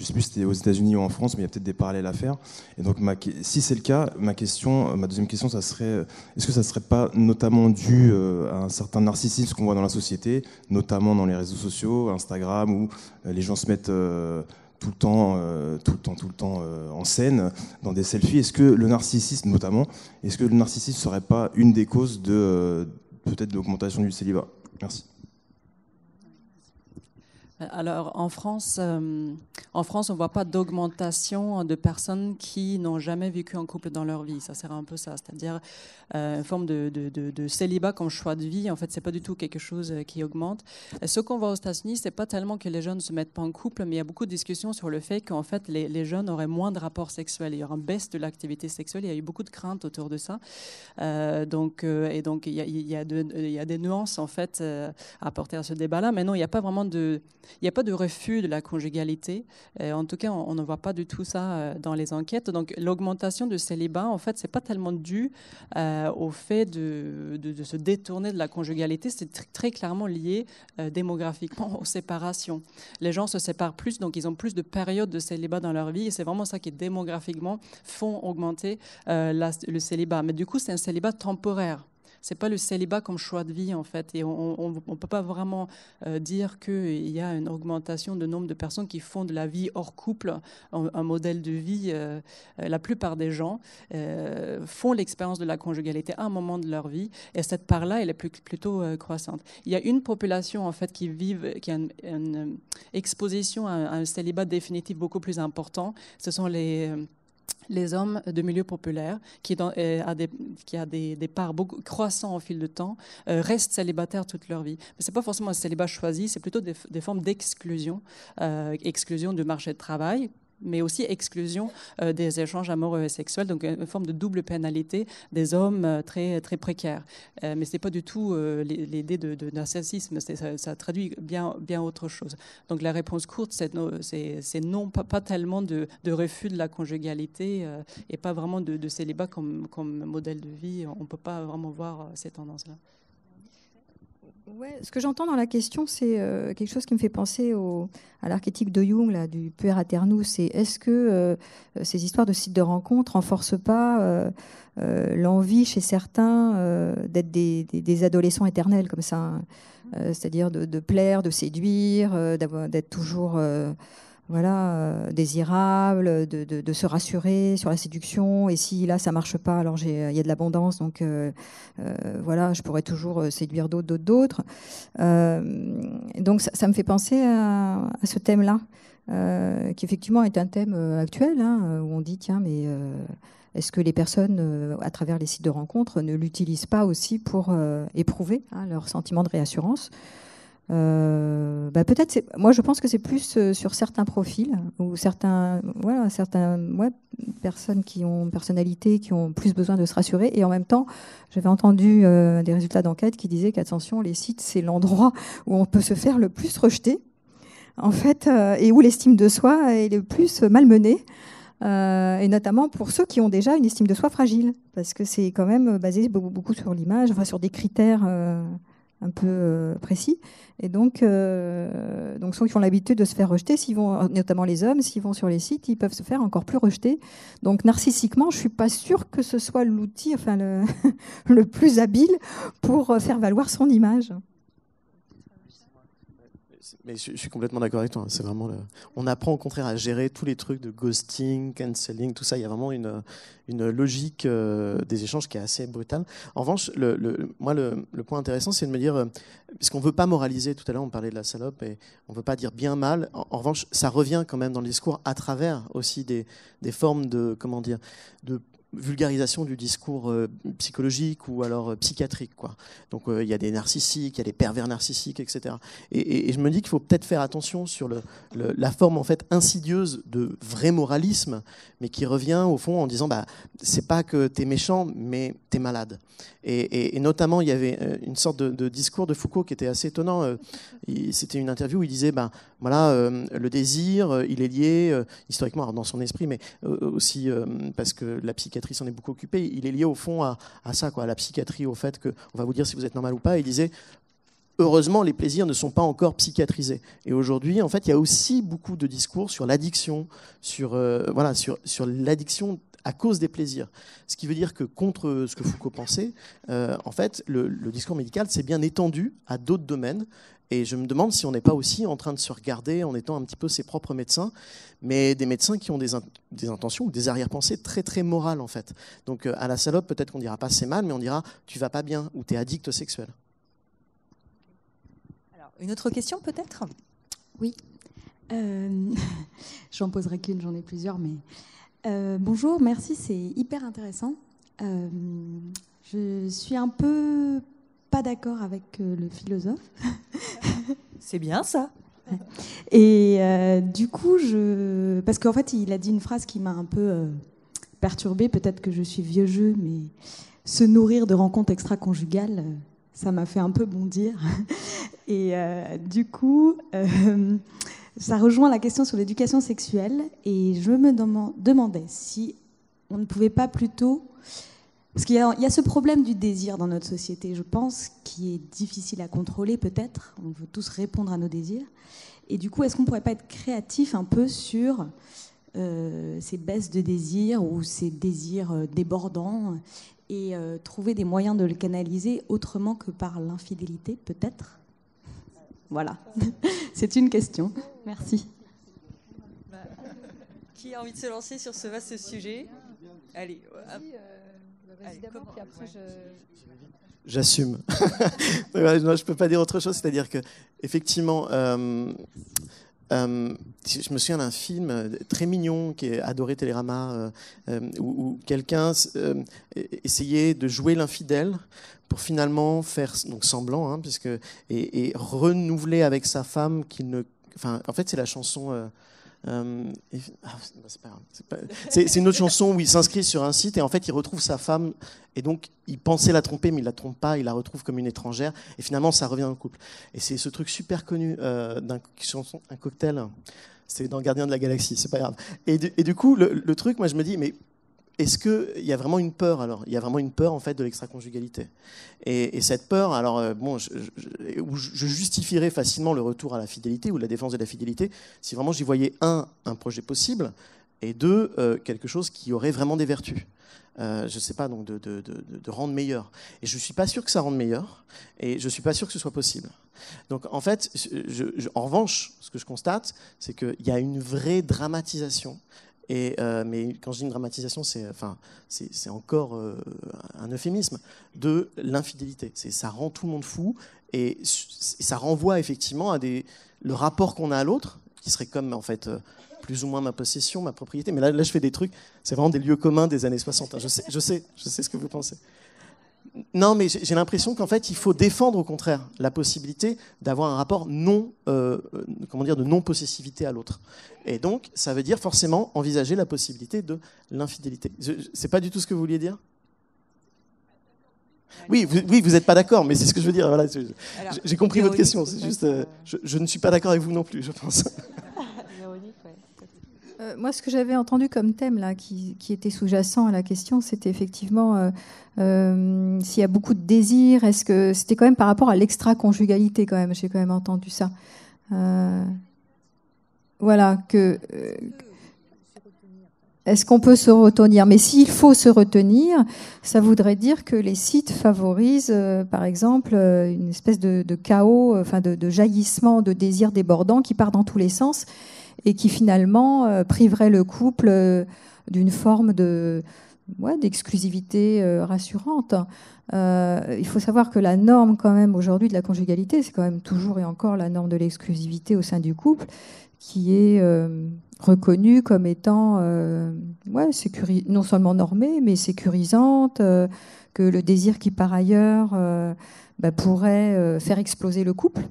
je ne sais plus si c'était aux États-Unis ou en France, mais il y a peut-être des parallèles à faire. Et donc, si c'est le cas, ma, question, ma deuxième question, ça serait est-ce que ça ne serait pas notamment dû euh, à un certain narcissisme qu'on voit dans la société, notamment dans les réseaux sociaux, Instagram, où euh, les gens se mettent euh, tout le temps, tout le temps, tout le temps en scène dans des selfies. Est-ce que le narcissisme, notamment, est-ce que le narcissisme serait pas une des causes de peut-être l'augmentation du célibat Merci. Alors en France, on euh, en France, on voit pas d'augmentation de personnes qui n'ont jamais vécu en couple dans leur vie. Ça sert un peu ça, c'est-à-dire euh, une forme de, célibat comme choix de vie. En fait, c'est pas du tout quelque chose euh, qui augmente. Ce qu'on voit aux États-Unis, c'est pas tellement que les jeunes ne se mettent pas en couple, mais il y a beaucoup de discussions sur le fait qu'en fait les, jeunes auraient moins de rapports sexuels. Il y aura une baisse de l'activité sexuelle. Il y a eu beaucoup de craintes autour de ça. donc et donc il y, a, y a des nuances en fait à apporter à ce débat-là. Mais non, il n'y a pas vraiment de il n'y a pas de refus de la conjugalité. Euh, en tout cas, on, ne voit pas du tout ça euh, dans les enquêtes. Donc, l'augmentation du célibat, en fait, n'est pas tellement dû euh, au fait de, se détourner de la conjugalité. C'est très clairement lié démographiquement aux séparations. Les gens se séparent plus, donc ils ont plus de périodes de célibat dans leur vie. Et c'est vraiment ça qui démographiquement font augmenter le célibat. Mais du coup, c'est un célibat temporaire c'est pas le célibat comme choix de vie en fait. Et on ne peut pas vraiment euh, dire qu'il y a une augmentation de nombre de personnes qui font de la vie hors couple un, modèle de vie. Euh, la plupart des gens euh, font l'expérience de la conjugalité à un moment de leur vie et cette part-là, elle est plutôt croissante. Il y a une population en fait qui vivent, qui a une, exposition à un célibat définitif beaucoup plus important. Ce sont les les hommes de milieu populaire, euh, qui, a, des, qui a des, parts beaucoup, croissants au fil du temps, euh, restent célibataires toute leur vie. Mais ce n'est pas forcément un célibat choisi, c'est plutôt des, formes d'exclusion, euh, exclusion du marché de travail, mais aussi exclusion euh, des échanges amoureux et sexuels, donc une forme de double pénalité des hommes euh, très, très précaires. Euh, mais ce n'est pas du tout l'idée de, de, narcissisme, ça, ça, traduit bien, bien autre chose. Donc la réponse courte, c'est non, pas, tellement de, de, refus de la conjugalité et pas vraiment de, célibat comme, comme modèle de vie. On ne peut pas vraiment voir ces tendances-là. Ouais, ce que j'entends dans la question, c'est euh, quelque chose qui me fait penser à l'archétype de Jung, là, du puer aternus. C'est est-ce que euh, euh, ces histoires de sites de rencontre renforcent pas l'envie chez certains d'être des, adolescents éternels comme ça, hein. c'est-à-dire de, de, plaire, de séduire, d'être toujours voilà, euh, désirable, de, de, se rassurer sur la séduction. Et si là, ça marche pas, alors il y a de l'abondance, donc euh, euh, voilà, je pourrais toujours séduire d'autres, d'autres, d'autres. donc ça, me fait penser à, ce thème-là, qui effectivement est un thème actuel, hein, où on dit tiens, mais est-ce que les personnes, à travers les sites de rencontres, ne l'utilisent pas aussi pour éprouver hein, leur sentiment de réassurance euh, bah, peut-être, moi je pense que c'est plus euh, sur certains profils ou certains, voilà, certains, personnes qui ont une personnalité, qui ont plus besoin de se rassurer. Et en même temps, j'avais entendu euh, des résultats d'enquête qui disaient qu'attention, les sites c'est l'endroit où on peut se faire le plus rejeter en fait, et où l'estime de soi est le plus malmenée, et notamment pour ceux qui ont déjà une estime de soi fragile, parce que c'est quand même basé beaucoup, beaucoup sur l'image, enfin sur des critères un peu euh, précis. Et donc, euh, donc ceux qui ont l'habitude de se faire rejeter, s'ils vont, euh, notamment les hommes, s'ils vont sur les sites, ils peuvent se faire encore plus rejeter. Donc, narcissiquement, je ne suis pas sûre que ce soit l'outil, enfin le [laughs] plus habile pour faire valoir son image mais je, suis complètement d'accord avec toi. Hein. C'est vraiment On apprend au contraire à gérer tous les trucs de ghosting, canceling, tout ça. Il y a vraiment une, une logique euh, des échanges qui est assez brutale. En revanche, le, moi, le, point intéressant, c'est de me dire, euh, puisqu'on qu'on ne veut pas moraliser, tout à l'heure on parlait de la salope, et on ne veut pas dire bien mal. En, revanche, ça revient quand même dans le discours à travers aussi des, des formes de, comment dire, de vulgarisation du discours euh, psychologique ou alors euh, psychiatrique. Quoi. Donc euh, il y a des narcissiques, il y a des pervers narcissiques, etc. Et, je me dis qu'il faut peut-être faire attention sur le, la forme en fait insidieuse de vrai moralisme, mais qui revient au fond en disant bah c'est pas que t'es méchant, mais t'es malade. Et, notamment il y avait une sorte de, discours de Foucault qui était assez étonnant. C'était une interview où il disait bah voilà le désir il est lié historiquement dans son esprit, mais aussi parce que la psychiatrie psychiatrie s'en est beaucoup occupé, il est lié au fond à, ça, à la psychiatrie, au fait qu'on va vous dire si vous êtes normal ou pas. Il disait, heureusement, les plaisirs ne sont pas encore psychiatrisés. Et aujourd'hui, en fait, il y a aussi beaucoup de discours sur l'addiction, sur, euh, l'addiction à cause des plaisirs. Ce qui veut dire que contre ce que Foucault pensait, euh, en fait, le discours médical s'est bien étendu à d'autres domaines et je me demande si on n'est pas aussi en train de se regarder en étant un petit peu ses propres médecins, mais des médecins qui ont des, intentions ou des arrière-pensées très très morales en fait. Donc euh, à la salope, peut-être qu'on dira pas c'est mal, mais on dira tu vas pas bien ou tu es addict sexuel. Alors, une autre question peut-être Oui. Euh, [laughs] j'en poserai qu'une, j'en ai plusieurs, mais euh, bonjour, merci, c'est hyper intéressant. je suis un peu pas d'accord avec euh, le philosophe. [laughs] C'est bien ça. Et euh, du coup, je... parce qu'en fait, il a dit une phrase qui m'a un peu euh, perturbée. Peut-être que je suis vieux jeu, mais se nourrir de rencontres extra-conjugales, ça m'a fait un peu bondir. [laughs] Et du coup, ça rejoint la question sur l'éducation sexuelle. Et je me demandais si on ne pouvait pas plutôt parce qu'il y, a ce problème du désir dans notre société, je pense, qui est difficile à contrôler peut-être. On veut tous répondre à nos désirs. Et du coup, est-ce qu'on ne pourrait pas être créatif un peu sur euh, ces baisses de désir ou ces désirs euh, débordants et euh, trouver des moyens de le canaliser autrement que par l'infidélité peut-être Voilà, [laughs] c'est une question. Merci. Bah, qui a envie de se lancer sur ce vaste sujet Allez. Euh, J'assume. [laughs] je ne peux pas dire autre chose, c'est-à-dire que, effectivement, euh, euh, je me souviens d'un film très mignon qui est adoré Télérama, où, quelqu'un e-, essayait de jouer l'infidèle pour finalement faire donc semblant, hein, puisque, et, et, renouveler avec sa femme qu'il ne. Enfin, en fait, c'est la chanson. Euh, ah, bah, c'est une autre chanson où il s'inscrit sur un site et en fait il retrouve sa femme et donc il pensait la tromper mais il la trompe pas, il la retrouve comme une étrangère et finalement ça revient au couple. Et c'est ce truc super connu euh, d'un cocktail, c'est dans Gardien de la Galaxie, c'est pas grave. Et du, coup le truc, moi je me dis mais est-ce qu'il y a vraiment une peur alors Il y a vraiment une peur en fait de l'extraconjugalité Et, cette peur, alors euh, bon, je, justifierais facilement le retour à la fidélité ou la défense de la fidélité si vraiment j'y voyais un, un projet possible, et deux, euh, quelque chose qui aurait vraiment des vertus. Euh, je ne sais pas, donc de, rendre meilleur. Et je ne suis pas sûr que ça rende meilleur, et je ne suis pas sûr que ce soit possible. Donc en fait, en revanche, ce que je constate, c'est qu'il y a une vraie dramatisation euh, mais quand je dis une dramatisation, c'est encore euh, un euphémisme de l'infidélité. Ça rend tout le monde fou et, ça renvoie effectivement à des, le rapport qu'on a à l'autre, qui serait comme en fait euh, plus ou moins ma possession, ma propriété. Mais là, là je fais des trucs, c'est vraiment des lieux communs des années 60. Je sais, je sais, je sais ce que vous pensez. Non, mais j'ai l'impression qu'en fait, il faut défendre au contraire la possibilité d'avoir un rapport non, euh, comment dire, de non-possessivité à l'autre. Et donc, ça veut dire forcément envisager la possibilité de l'infidélité. C'est pas du tout ce que vous vouliez dire oui, vous, oui, vous n'êtes pas d'accord, mais c'est ce que je veux dire. Voilà, J'ai compris votre question. C'est juste, euh, je ne suis pas d'accord avec vous non plus, je pense. [laughs] Euh, moi, ce que j'avais entendu comme thème là, qui, était sous-jacent à la question, c'était effectivement euh, euh, s'il y a beaucoup de désirs. Est-ce que c'était quand même par rapport à l'extra-conjugalité quand même J'ai quand même entendu ça. voilà que. Est-ce qu'on peut se retenir Mais s'il faut se retenir, ça voudrait dire que les sites favorisent, par exemple, une espèce de, chaos, enfin de, de, jaillissement de désirs débordants qui part dans tous les sens et qui finalement euh, priverait le couple euh, d'une forme de ouais, d'exclusivité euh, rassurante. il faut savoir que la norme quand même aujourd'hui de la conjugalité, c'est quand même toujours et encore la norme de l'exclusivité au sein du couple, qui est reconnue comme étant ouais, non seulement normée, mais sécurisante, que le désir qui par ailleurs bah, pourrait faire exploser le couple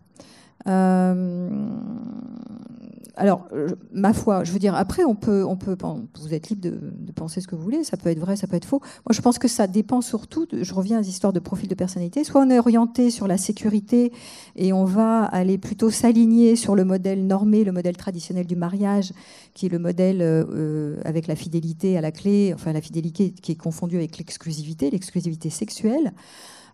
alors, euh, ma foi, je veux dire, après, on peut, on peut, vous êtes libre de, penser ce que vous voulez, ça peut être vrai, ça peut être faux. Moi, je pense que ça dépend surtout, je reviens à l'histoire histoires de profil de personnalité, soit on est orienté sur la sécurité et on va aller plutôt s'aligner sur le modèle normé, le modèle traditionnel du mariage, qui est le modèle euh, euh, avec la fidélité à la clé, enfin la fidélité qui est confondue avec l'exclusivité, l'exclusivité sexuelle.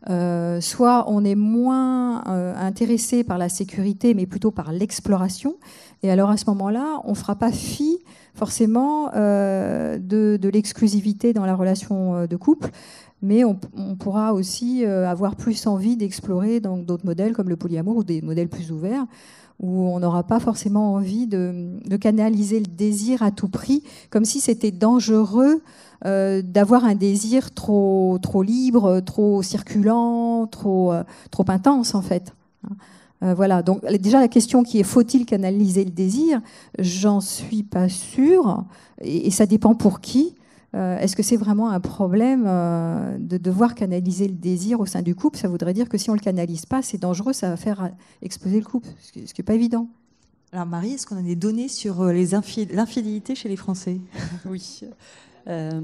Euh, soit on est moins euh, intéressé par la sécurité, mais plutôt par l'exploration. Et alors à ce moment-là, on ne fera pas fi forcément euh, de, l'exclusivité dans la relation de couple, mais on, pourra aussi avoir plus envie d'explorer d'autres modèles comme le polyamour ou des modèles plus ouverts où on n'aura pas forcément envie de, canaliser le désir à tout prix, comme si c'était dangereux euh, d'avoir un désir trop, trop libre, trop circulant, trop, euh, trop intense en fait. Euh, voilà, donc déjà la question qui est faut-il canaliser le désir J'en suis pas sûre, et, ça dépend pour qui. Euh, est-ce que c'est vraiment un problème euh, de devoir canaliser le désir au sein du couple Ça voudrait dire que si on ne le canalise pas, c'est dangereux, ça va faire euh, exploser le couple, ce qui n'est pas évident. Alors Marie, est-ce qu'on a des données sur l'infidélité chez les Français Oui. Euh,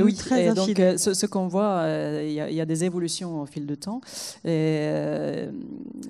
oui, très donc euh, ce, qu'on voit, euh, il y, a des évolutions au fil de temps. Et,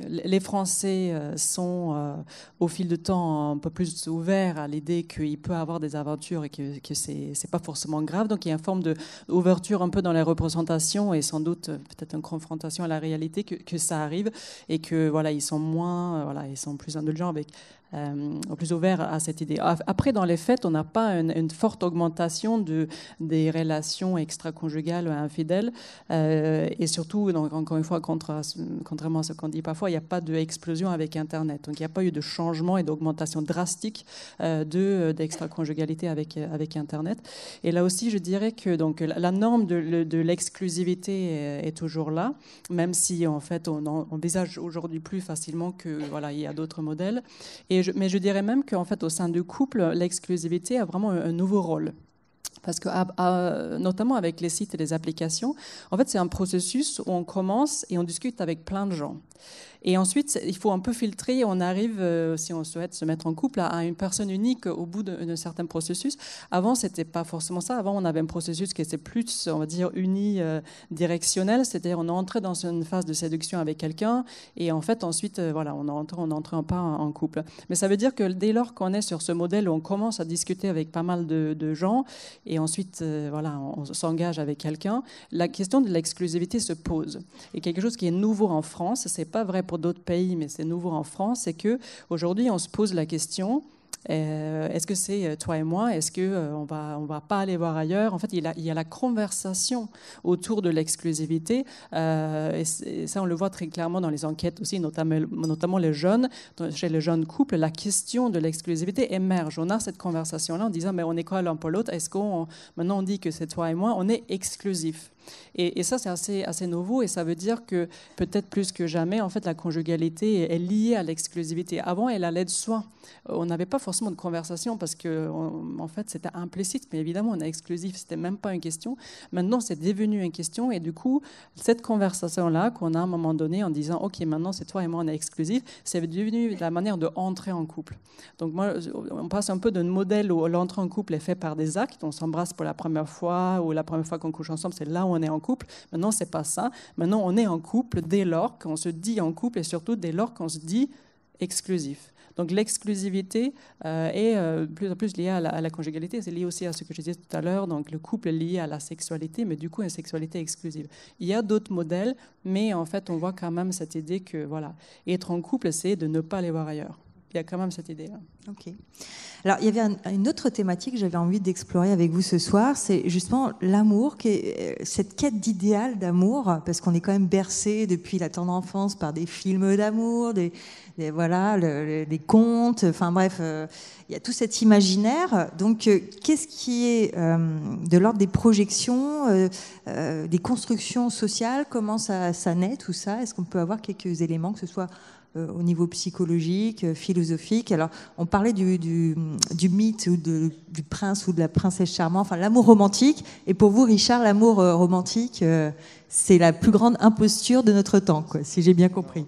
les Français sont au fil de temps un peu plus ouverts à l'idée qu'il peut avoir des aventures et que, ce c'est, pas forcément grave. Donc il y a une forme d'ouverture un peu dans les représentations et sans doute peut-être une confrontation à la réalité que, que, ça arrive et que voilà ils sont moins voilà ils sont plus indulgents avec euh, plus ouvert à cette idée. Après, dans les faits, on n'a pas une, forte augmentation de, des relations extra-conjugales infidèles. Euh, et surtout, donc, encore une fois, contre, contrairement à ce qu'on dit parfois, il n'y a pas d'explosion avec Internet. Donc, il n'y a pas eu de changement et d'augmentation drastique euh, d'extra-conjugalité avec, euh, avec Internet. Et là aussi, je dirais que donc, la, norme de, l'exclusivité est, toujours là, même si en fait, on envisage aujourd'hui plus facilement que voilà, il y a d'autres modèles. Et mais je dirais même qu'en fait, au sein du couple, l'exclusivité a vraiment un, nouveau rôle parce que notamment avec les sites et les applications, en fait, c'est un processus où on commence et on discute avec plein de gens. Et ensuite, il faut un peu filtrer. On arrive, euh, si on souhaite se mettre en couple, à une personne unique au bout d'un certain processus. Avant, c'était pas forcément ça. Avant, on avait un processus qui était plus, on va dire, unidirectionnel. Euh, C'est-à-dire, on entrait dans une phase de séduction avec quelqu'un et en fait, ensuite, euh, voilà, on n'entrait on pas en couple. Mais ça veut dire que dès lors qu'on est sur ce modèle, on commence à discuter avec pas mal de, gens et ensuite, voilà, on s'engage avec quelqu'un. La question de l'exclusivité se pose. Et quelque chose qui est nouveau en France, c'est pas vrai pour d'autres pays, mais c'est nouveau en France, c'est que aujourd'hui on se pose la question euh, est-ce que c'est euh, toi et moi Est-ce que ne euh, on va on va pas aller voir ailleurs En fait, il y, a, la conversation autour de l'exclusivité et, ça on le voit très clairement dans les enquêtes aussi, notamment notamment les jeunes chez les jeunes couples, la question de l'exclusivité émerge. On a cette conversation là en disant mais on est quoi l'un pour l'autre Est-ce qu'on maintenant on dit que c'est toi et moi On est exclusif. Et, ça, c'est assez, assez nouveau et ça veut dire que peut-être plus que jamais, en fait, la conjugalité est liée à l'exclusivité. Avant, elle allait de soi. Euh, on n'avait pas forcément de conversation parce que, en fait, c'était implicite, mais évidemment, on est exclusif, c'était même pas une question. Maintenant, c'est devenu une question et du coup, cette conversation-là qu'on a à un moment donné en disant, OK, maintenant, c'est toi et moi, on est exclusif, c'est devenu la manière de entrer en couple. Donc, moi, on passe un peu d'un modèle où l'entrée en couple est fait par des actes, on s'embrasse pour la première fois ou la première fois qu'on couche ensemble, c'est là où on est en couple. Maintenant, c'est pas ça. Maintenant, on est en couple dès lors qu'on se dit en couple et surtout dès lors qu'on se dit exclusif. Donc l'exclusivité euh, est de euh, plus en plus liée à la, à conjugalité, c'est lié aussi à ce que je disais tout à l'heure, donc le couple est lié à la sexualité, mais du coup une sexualité exclusive. Il y a d'autres modèles, mais en fait on voit quand même cette idée que voilà, être en couple, c'est de ne pas les voir ailleurs il y a quand même cette idée-là. Ok. Alors, il y avait une autre thématique que j'avais envie d'explorer avec vous ce soir, c'est justement l'amour, euh, cette quête d'idéal d'amour, parce qu'on est quand même bercé depuis la tendre enfance par des films d'amour, des, voilà, les contes, enfin bref, euh, il y a tout cet imaginaire. Donc, euh, qu'est-ce qui est de l'ordre des projections, des constructions sociales Comment ça naît tout ça Est-ce qu'on peut avoir quelques éléments, que ce soit euh, au niveau psychologique, euh, philosophique. Alors, on parlait du, mythe ou du prince ou de la princesse charmante, enfin l'amour romantique. Et pour vous, Richard, l'amour euh, romantique, c'est la plus grande imposture de notre temps, quoi, si j'ai bien compris.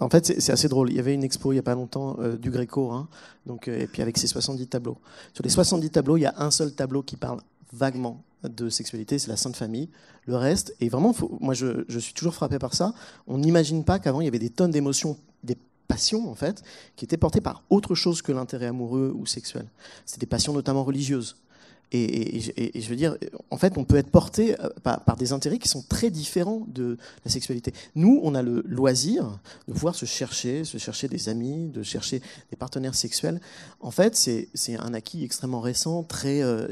En fait, c'est assez drôle. Il y avait une expo il n'y a pas longtemps du Gréco, hein, donc, et puis avec ses 70 tableaux. Sur les 70 tableaux, il y a un seul tableau qui parle vaguement de sexualité, c'est la Sainte Famille. Le reste, et vraiment, moi je, suis toujours frappé par ça, on n'imagine pas qu'avant il y avait des tonnes d'émotions, des passions en fait, qui étaient portées par autre chose que l'intérêt amoureux ou sexuel. c'est des passions notamment religieuses. Et, je veux dire, en fait, on peut être porté euh, par, des intérêts qui sont très différents de la sexualité. Nous, on a le loisir de pouvoir se chercher, se chercher des amis, de chercher des partenaires sexuels. En fait, c'est un acquis extrêmement récent, très euh,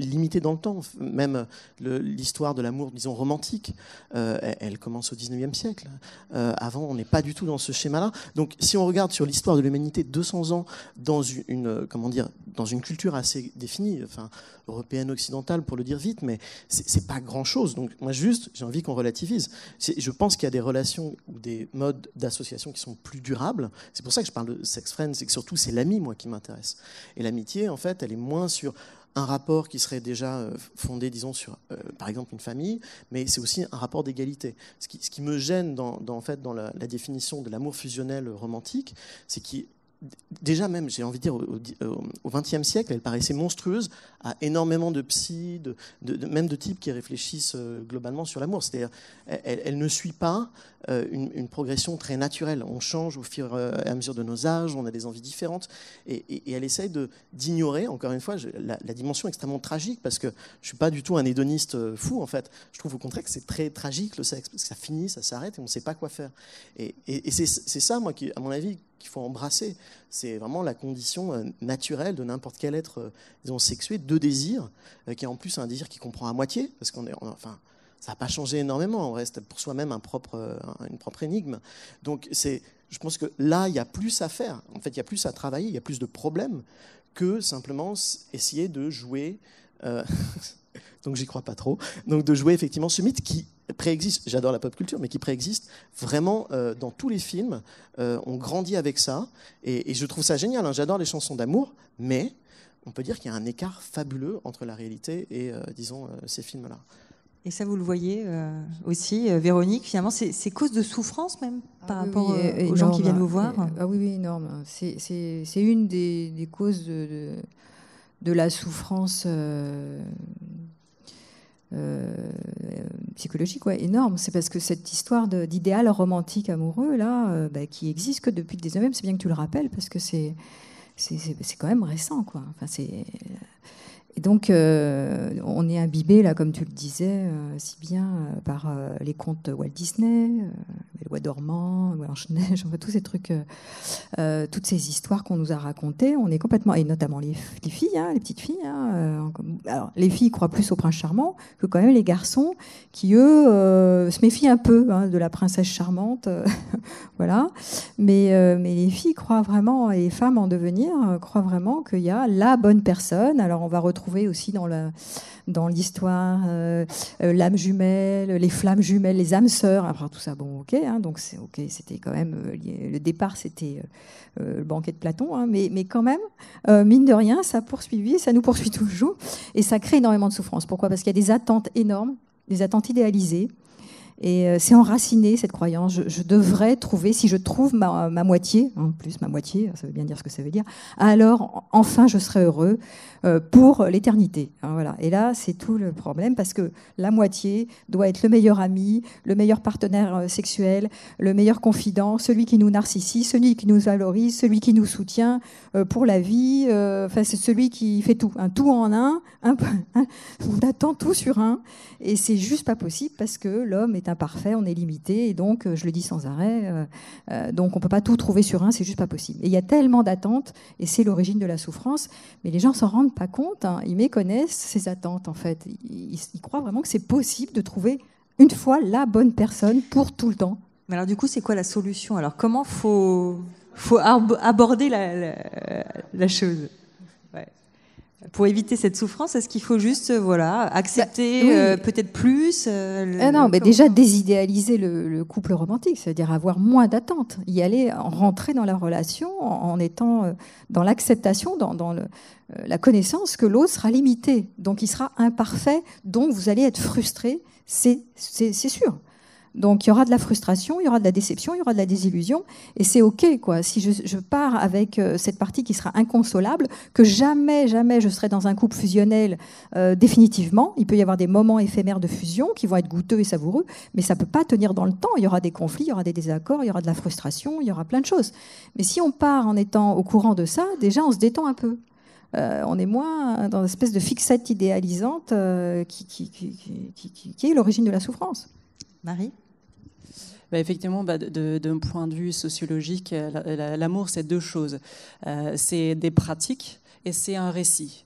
limité dans le temps. Même l'histoire de l'amour, disons, romantique, euh, elle, commence au 19e siècle. avant, on n'est pas du tout dans ce schéma-là. Donc, si on regarde sur l'histoire de l'humanité 200 ans dans une, comment dire, dans une culture assez définie, enfin, européenne occidentale, pour le dire vite, mais c'est pas grand-chose. Donc moi, juste, j'ai envie qu'on relativise. Je pense qu'il y a des relations ou des modes d'association qui sont plus durables. C'est pour ça que je parle de sex friends c'est que surtout c'est l'ami, moi, qui m'intéresse. Et l'amitié, en fait, elle est moins sur un rapport qui serait déjà euh, fondé, disons, sur, euh, par exemple, une famille, mais c'est aussi un rapport d'égalité. Ce qui, me gêne dans, en fait, dans la, la définition de l'amour fusionnel romantique, c'est qu'il déjà même, j'ai envie de dire, au XXe siècle, elle paraissait monstrueuse à énormément de psy, de, même de types qui réfléchissent euh, globalement sur l'amour. C'est-à-dire, elle, ne suit pas euh, une, progression très naturelle. On change au fur et à mesure de nos âges, on a des envies différentes, et, elle essaye d'ignorer, encore une fois, la, dimension extrêmement tragique, parce que je ne suis pas du tout un hédoniste euh, fou, en fait. Je trouve au contraire que c'est très tragique le sexe, parce que ça finit, ça s'arrête, et on ne sait pas quoi faire. Et, et c'est ça, moi, qui, à mon avis, qu'il faut embrasser. C'est vraiment la condition euh, naturelle de n'importe quel être euh, ont sexué de désir, euh, qui est en plus un désir qui comprend à moitié, parce qu'on est, enfin, ça n'a pas changé énormément. On reste pour soi-même un propre, une propre énigme. Donc, c'est, je pense que là, il y a plus à faire. En fait, il y a plus à travailler, il y a plus de problèmes que simplement essayer de jouer. [laughs] donc, j'y crois pas trop. Donc, de jouer effectivement ce mythe qui préexiste, j'adore la pop culture, mais qui préexiste vraiment euh, dans tous les films. Euh, on grandit avec ça, et, je trouve ça génial. Hein. J'adore les chansons d'amour, mais on peut dire qu'il y a un écart fabuleux entre la réalité et, euh, disons, ces films-là. Et ça, vous le voyez aussi, Véronique, finalement, c'est cause de souffrance même ah par rapport aux gens qui viennent hein. vous voir ah oui, oui, énorme. C'est une des, causes de, de, la souffrance euh, psychologique ouais, énorme. C'est parce que cette histoire d'idéal romantique amoureux, là, euh, bah, qui existe que depuis le 19e, c'est bien que tu le rappelles, parce que c'est quand même récent. Quoi. Enfin, c'est et donc, euh, on est imbibé, là, comme tu le disais, euh, si bien euh, par les contes Walt Disney, Les Lois Dormant, Blanche-Neige, enfin, tous ces trucs, toutes ces histoires qu'on nous a racontées. On est complètement, et notamment les, filles, hein, les petites filles. Hein, alors, les filles croient plus au prince charmant que quand même les garçons qui, eux, se méfient un peu hein, de la princesse charmante. [laughs] voilà. Mais, mais les filles croient vraiment, et les femmes en devenir, croient vraiment qu'il y a la bonne personne. Alors, on va retrouver retrouver aussi dans la dans l'histoire euh, euh, l'âme jumelle, les flammes jumelles, les âmes sœurs. Après tout ça, bon, ok, hein, donc c'est ok, c'était quand même euh, le départ, c'était le banquet de Platon, hein, mais quand même, mine de rien, ça poursuivit, ça nous poursuit toujours, et ça crée énormément de souffrance. Pourquoi Parce qu'il y a des attentes énormes, des attentes idéalisées, et euh, c'est enraciné cette croyance. Je, devrais trouver, si je trouve ma, moitié, hein, en plus ma moitié, ça veut bien dire ce que ça veut dire, alors enfin je serai heureux euh, pour l'éternité. Hein, voilà. Et là, c'est tout le problème parce que la moitié doit être le meilleur ami, le meilleur partenaire euh, sexuel, le meilleur confident, celui qui nous narcissise, celui qui nous valorise, celui qui nous soutient pour la vie. enfin, c'est celui qui fait tout, un tout en un, un. [laughs] On attend tout sur un, et c'est juste pas possible parce que l'homme est imparfait, on est limité, et donc, euh, je le dis sans arrêt, euh, euh, donc on ne peut pas tout trouver sur un, c'est juste pas possible. Et il y a tellement d'attentes, et c'est l'origine de la souffrance, mais les gens s'en rendent pas compte, hein. ils méconnaissent ces attentes en fait. Ils, croient vraiment que c'est possible de trouver une fois la bonne personne pour tout le temps. Mais alors du coup, c'est quoi la solution Alors comment faut faut aborder la chose pour éviter cette souffrance, est-ce qu'il faut juste euh, voilà, accepter bah, euh, peut-être plus euh, ah Non, mais déjà désidéaliser le, couple romantique, c'est-à-dire avoir moins d'attentes, y aller, rentrer dans la relation en, étant euh, dans l'acceptation, dans, la connaissance que l'autre sera limité, donc il sera imparfait, donc vous allez être frustré, c'est sûr. Donc il y aura de la frustration, il y aura de la déception, il y aura de la désillusion, et c'est ok quoi. Si je, pars avec euh, cette partie qui sera inconsolable, que jamais, jamais je serai dans un couple fusionnel euh, définitivement. Il peut y avoir des moments éphémères de fusion qui vont être goûteux et savoureux, mais ça peut pas tenir dans le temps. Il y aura des conflits, il y aura des désaccords, il y aura de la frustration, il y aura plein de choses. Mais si on part en étant au courant de ça, déjà on se détend un peu. Euh, on est moins dans une espèce de fixette idéalisante qui est l'origine de la souffrance. Marie bah, effectivement, bah, d'un point de vue sociologique, euh, l'amour, c'est deux choses. Euh, c'est des pratiques et c'est un récit.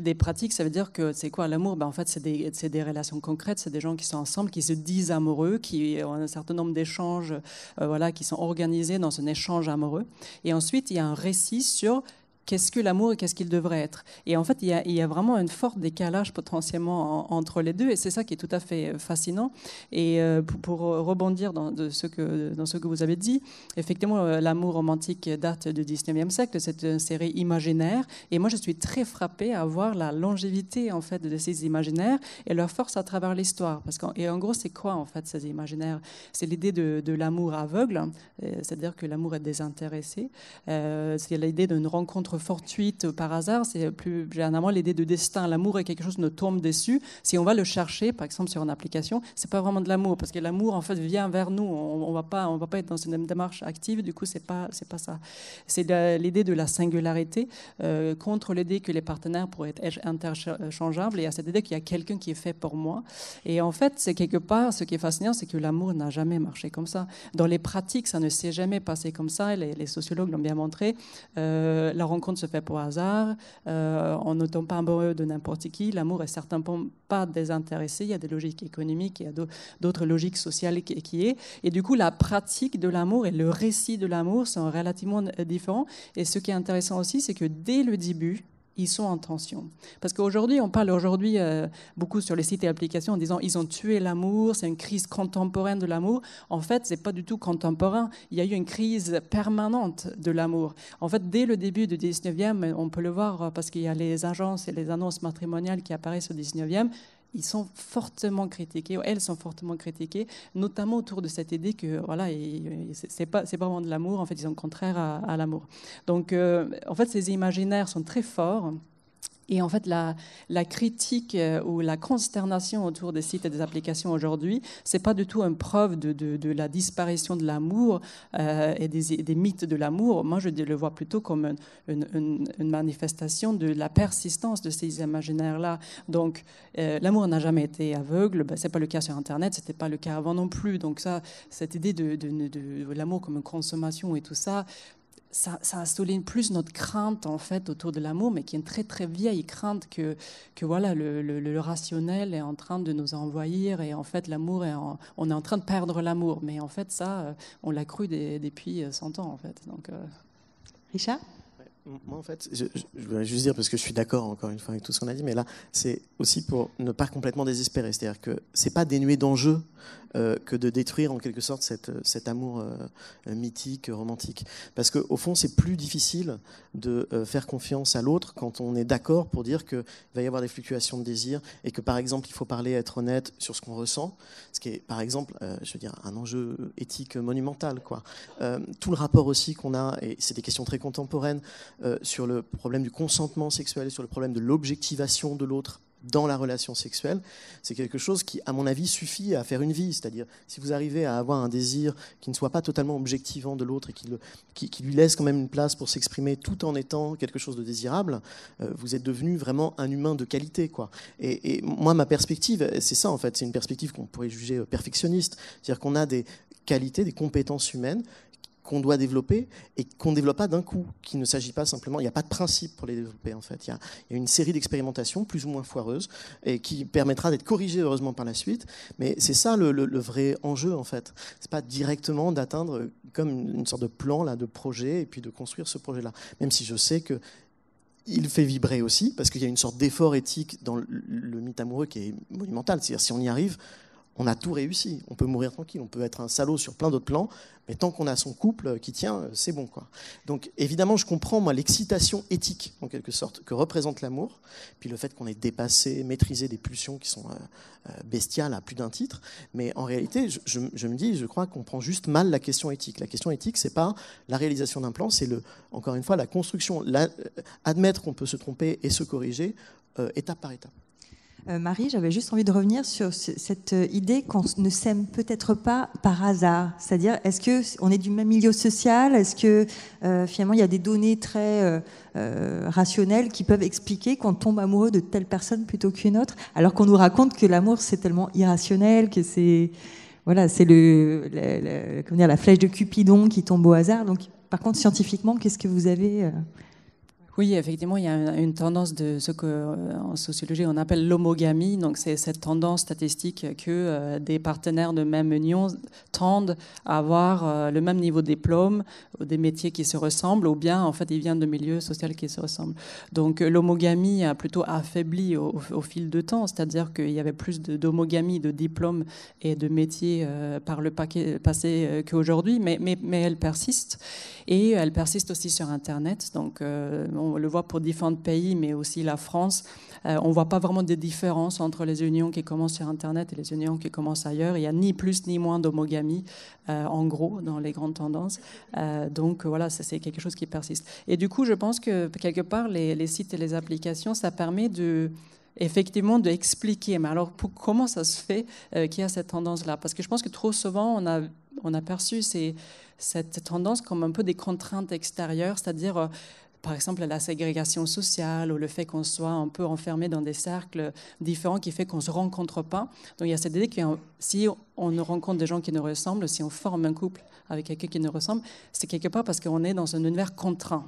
des pratiques, ça veut dire que c'est quoi l'amour bah, En fait, c'est des, relations concrètes, c'est des gens qui sont ensemble, qui se disent amoureux, qui ont un certain nombre d'échanges euh, voilà, qui sont organisés dans un échange amoureux. Et ensuite, il y a un récit sur qu'est-ce que l'amour et qu'est-ce qu'il devrait être. Et en fait, il y, a, vraiment un fort décalage potentiellement entre les deux, et c'est ça qui est tout à fait euh, fascinant. Et euh, pour, rebondir dans, de ce que, dans ce que vous avez dit, effectivement, euh, l'amour romantique date du 19e siècle, c'est une série imaginaire, et moi je suis très frappée à voir la longévité en fait de ces imaginaires et leur force à travers l'histoire. Parce et en gros, c'est quoi en fait ces imaginaires C'est l'idée de, de l'amour aveugle, c'est-à-dire que l'amour est désintéressé, c'est l'idée d'une rencontre fortuite par hasard, c'est plus généralement l'idée de destin. L'amour est quelque chose qui nous tombe dessus. Si on va le chercher, par exemple sur une application, c'est pas vraiment de l'amour, parce que l'amour en fait vient vers nous. On, ne va pas, on va pas être dans une démarche active. Du coup, c'est pas, c'est pas ça. C'est l'idée de la singularité euh, contre l'idée que les partenaires pourraient être interchangeables et à cette idée qu'il y a quelqu'un qui est fait pour moi. Et en fait, c'est quelque part ce qui est fascinant, c'est que l'amour n'a jamais marché comme ça. Dans les pratiques, ça ne s'est jamais passé comme ça. Les, les sociologues l'ont bien montré. Euh, la rencontre se fait pour hasard. Euh, on ne tombe pas amoureux de n'importe qui. L'amour est certainement pas désintéressé. Il y a des logiques économiques, il y a d'autres logiques sociales qui est. Et du coup, la pratique de l'amour et le récit de l'amour sont relativement euh, différents. Et ce qui est intéressant aussi, c'est que dès le début, ils sont en tension. Parce qu'aujourd'hui, on parle aujourd'hui euh, beaucoup sur les sites et applications en disant ils ont tué l'amour, c'est une crise contemporaine de l'amour. En fait, ce n'est pas du tout contemporain. Il y a eu une crise permanente de l'amour. En fait, dès le début du 19e, on peut le voir euh, parce qu'il y a les agences et les annonces matrimoniales qui apparaissent au 19e ils sont fortement critiqués, ou elles sont fortement critiquées, notamment autour de cette idée que voilà, c'est pas pas vraiment de l'amour, en fait, ils sont contraires à, l'amour. Donc, euh, en fait, ces imaginaires sont très forts. Et en fait, la, critique euh, ou la consternation autour des sites et des applications aujourd'hui, c'est pas du tout une preuve de, la disparition de l'amour euh, et des, mythes de l'amour. Moi, je le vois plutôt comme une, manifestation de la persistance de ces imaginaires-là. Donc, euh, l'amour n'a jamais été aveugle. Ce ben, c'est pas le cas sur Internet. C'était pas le cas avant non plus. Donc ça, cette idée de, de l'amour comme une consommation et tout ça, ça, ça, souligne plus notre crainte en fait autour de l'amour, mais qui est une très très vieille crainte que, que voilà le, rationnel est en train de nous envoyer et en fait l'amour est on est en train de perdre l'amour, mais en fait ça euh, on l'a cru depuis 100 euh, ans en fait. Donc euh, Richard. Moi, en fait, je, voulais juste dire, parce que je suis d'accord encore une fois avec tout ce qu'on a dit, mais là, c'est aussi pour ne pas complètement désespérer. C'est-à-dire que c'est pas dénué d'enjeux euh, que de détruire en quelque sorte euh, cet amour euh, mythique, romantique. Parce qu'au fond, c'est plus difficile de faire confiance à l'autre quand on est d'accord pour dire qu'il va y avoir des fluctuations de désir et que par exemple, il faut parler, être honnête sur ce qu'on ressent, ce qui est par exemple, je veux dire, un enjeu éthique monumental. tout le rapport aussi qu'on a, et c'est des questions très contemporaines, sur le problème du consentement sexuel, sur le problème de l'objectivation de l'autre dans la relation sexuelle, c'est quelque chose qui, à mon avis, suffit à faire une vie. C'est-à-dire, si vous arrivez à avoir un désir qui ne soit pas totalement objectivant de l'autre et qui, lui laisse quand même une place pour s'exprimer tout en étant quelque chose de désirable, euh, vous êtes devenu vraiment un humain de qualité. Quoi. et moi, ma perspective, c'est ça en fait, c'est une perspective qu'on pourrait juger perfectionniste. C'est-à-dire qu'on a des qualités, des compétences humaines qu'on doit développer et qu'on ne développe pas d'un coup, qu'il ne s'agit pas simplement, il n'y a pas de principe pour les développer en fait. Il y a, une série d'expérimentations plus ou moins foireuses et qui permettra d'être corrigée heureusement par la suite. Mais c'est ça le, vrai enjeu en fait. C'est pas directement d'atteindre comme une sorte de plan là, de projet et puis de construire ce projet-là. Même si je sais que il fait vibrer aussi parce qu'il y a une sorte d'effort éthique dans le, le mythe amoureux qui est monumental. C'est-à-dire si on y arrive, on a tout réussi. On peut mourir tranquille, on peut être un salaud sur plein d'autres plans, mais tant qu'on a son couple qui tient, euh, c'est bon. Quoi. Donc évidemment, je comprends, moi, l'excitation éthique, en quelque sorte, que représente l'amour, puis le fait qu'on ait dépassé, maîtrisé des pulsions qui sont euh, euh, bestiales à plus d'un titre, mais en réalité, je, me dis, je crois qu'on prend juste mal la question éthique. La question éthique, c'est pas la réalisation d'un plan, c'est, le, encore une fois, la construction, la, admettre qu'on peut se tromper et se corriger étape par étape. Euh, Marie, j'avais juste envie de revenir sur cette euh, idée qu'on ne s'aime peut-être pas par hasard. C'est-à-dire, est-ce que on est du même milieu social Est-ce que euh, finalement il y a des données très rationnelles qui peuvent expliquer qu'on tombe amoureux de telle personne plutôt qu'une autre, alors qu'on nous raconte que l'amour c'est tellement irrationnel, que c'est voilà, c'est le comment dire, la flèche de Cupidon qui tombe au hasard. Donc, par contre, scientifiquement, qu'est-ce que vous avez oui, effectivement, il y a une tendance de ce qu'en euh, sociologie on appelle l'homogamie. Donc, c'est cette tendance statistique que euh, des partenaires de même union tendent à avoir euh, le même niveau de diplôme, des métiers qui se ressemblent, ou bien en fait ils viennent de milieux sociaux qui se ressemblent. Donc, l'homogamie a plutôt affaibli au, fil de temps, c'est-à-dire qu'il y avait plus d'homogamie de, diplôme diplômes et de métiers par le paquet, passé qu'aujourd'hui, mais, mais, mais elle persiste. Et elle persiste aussi sur Internet. Donc, euh, on le voit pour différents pays, mais aussi la France. Euh, on ne voit pas vraiment de différence entre les unions qui commencent sur Internet et les unions qui commencent ailleurs. Il n'y a ni plus ni moins d'homogamie, euh, en gros, dans les grandes tendances. donc, voilà, c'est quelque chose qui persiste. Et du coup, je pense que quelque part, les sites et les applications, ça permet de effectivement d'expliquer. Mais alors, comment ça se fait euh, qu'il y a cette tendance-là Parce que je pense que trop souvent, on a, perçu cette tendance comme un peu des contraintes extérieures, c'est-à-dire, euh, par exemple, la ségrégation sociale ou le fait qu'on soit un peu enfermé dans des cercles différents qui fait qu'on ne se rencontre pas. Donc, il y a cette idée que si on rencontre des gens qui nous ressemblent, si on forme un couple avec quelqu'un qui nous ressemble, c'est quelque part parce qu'on est dans un univers contraint.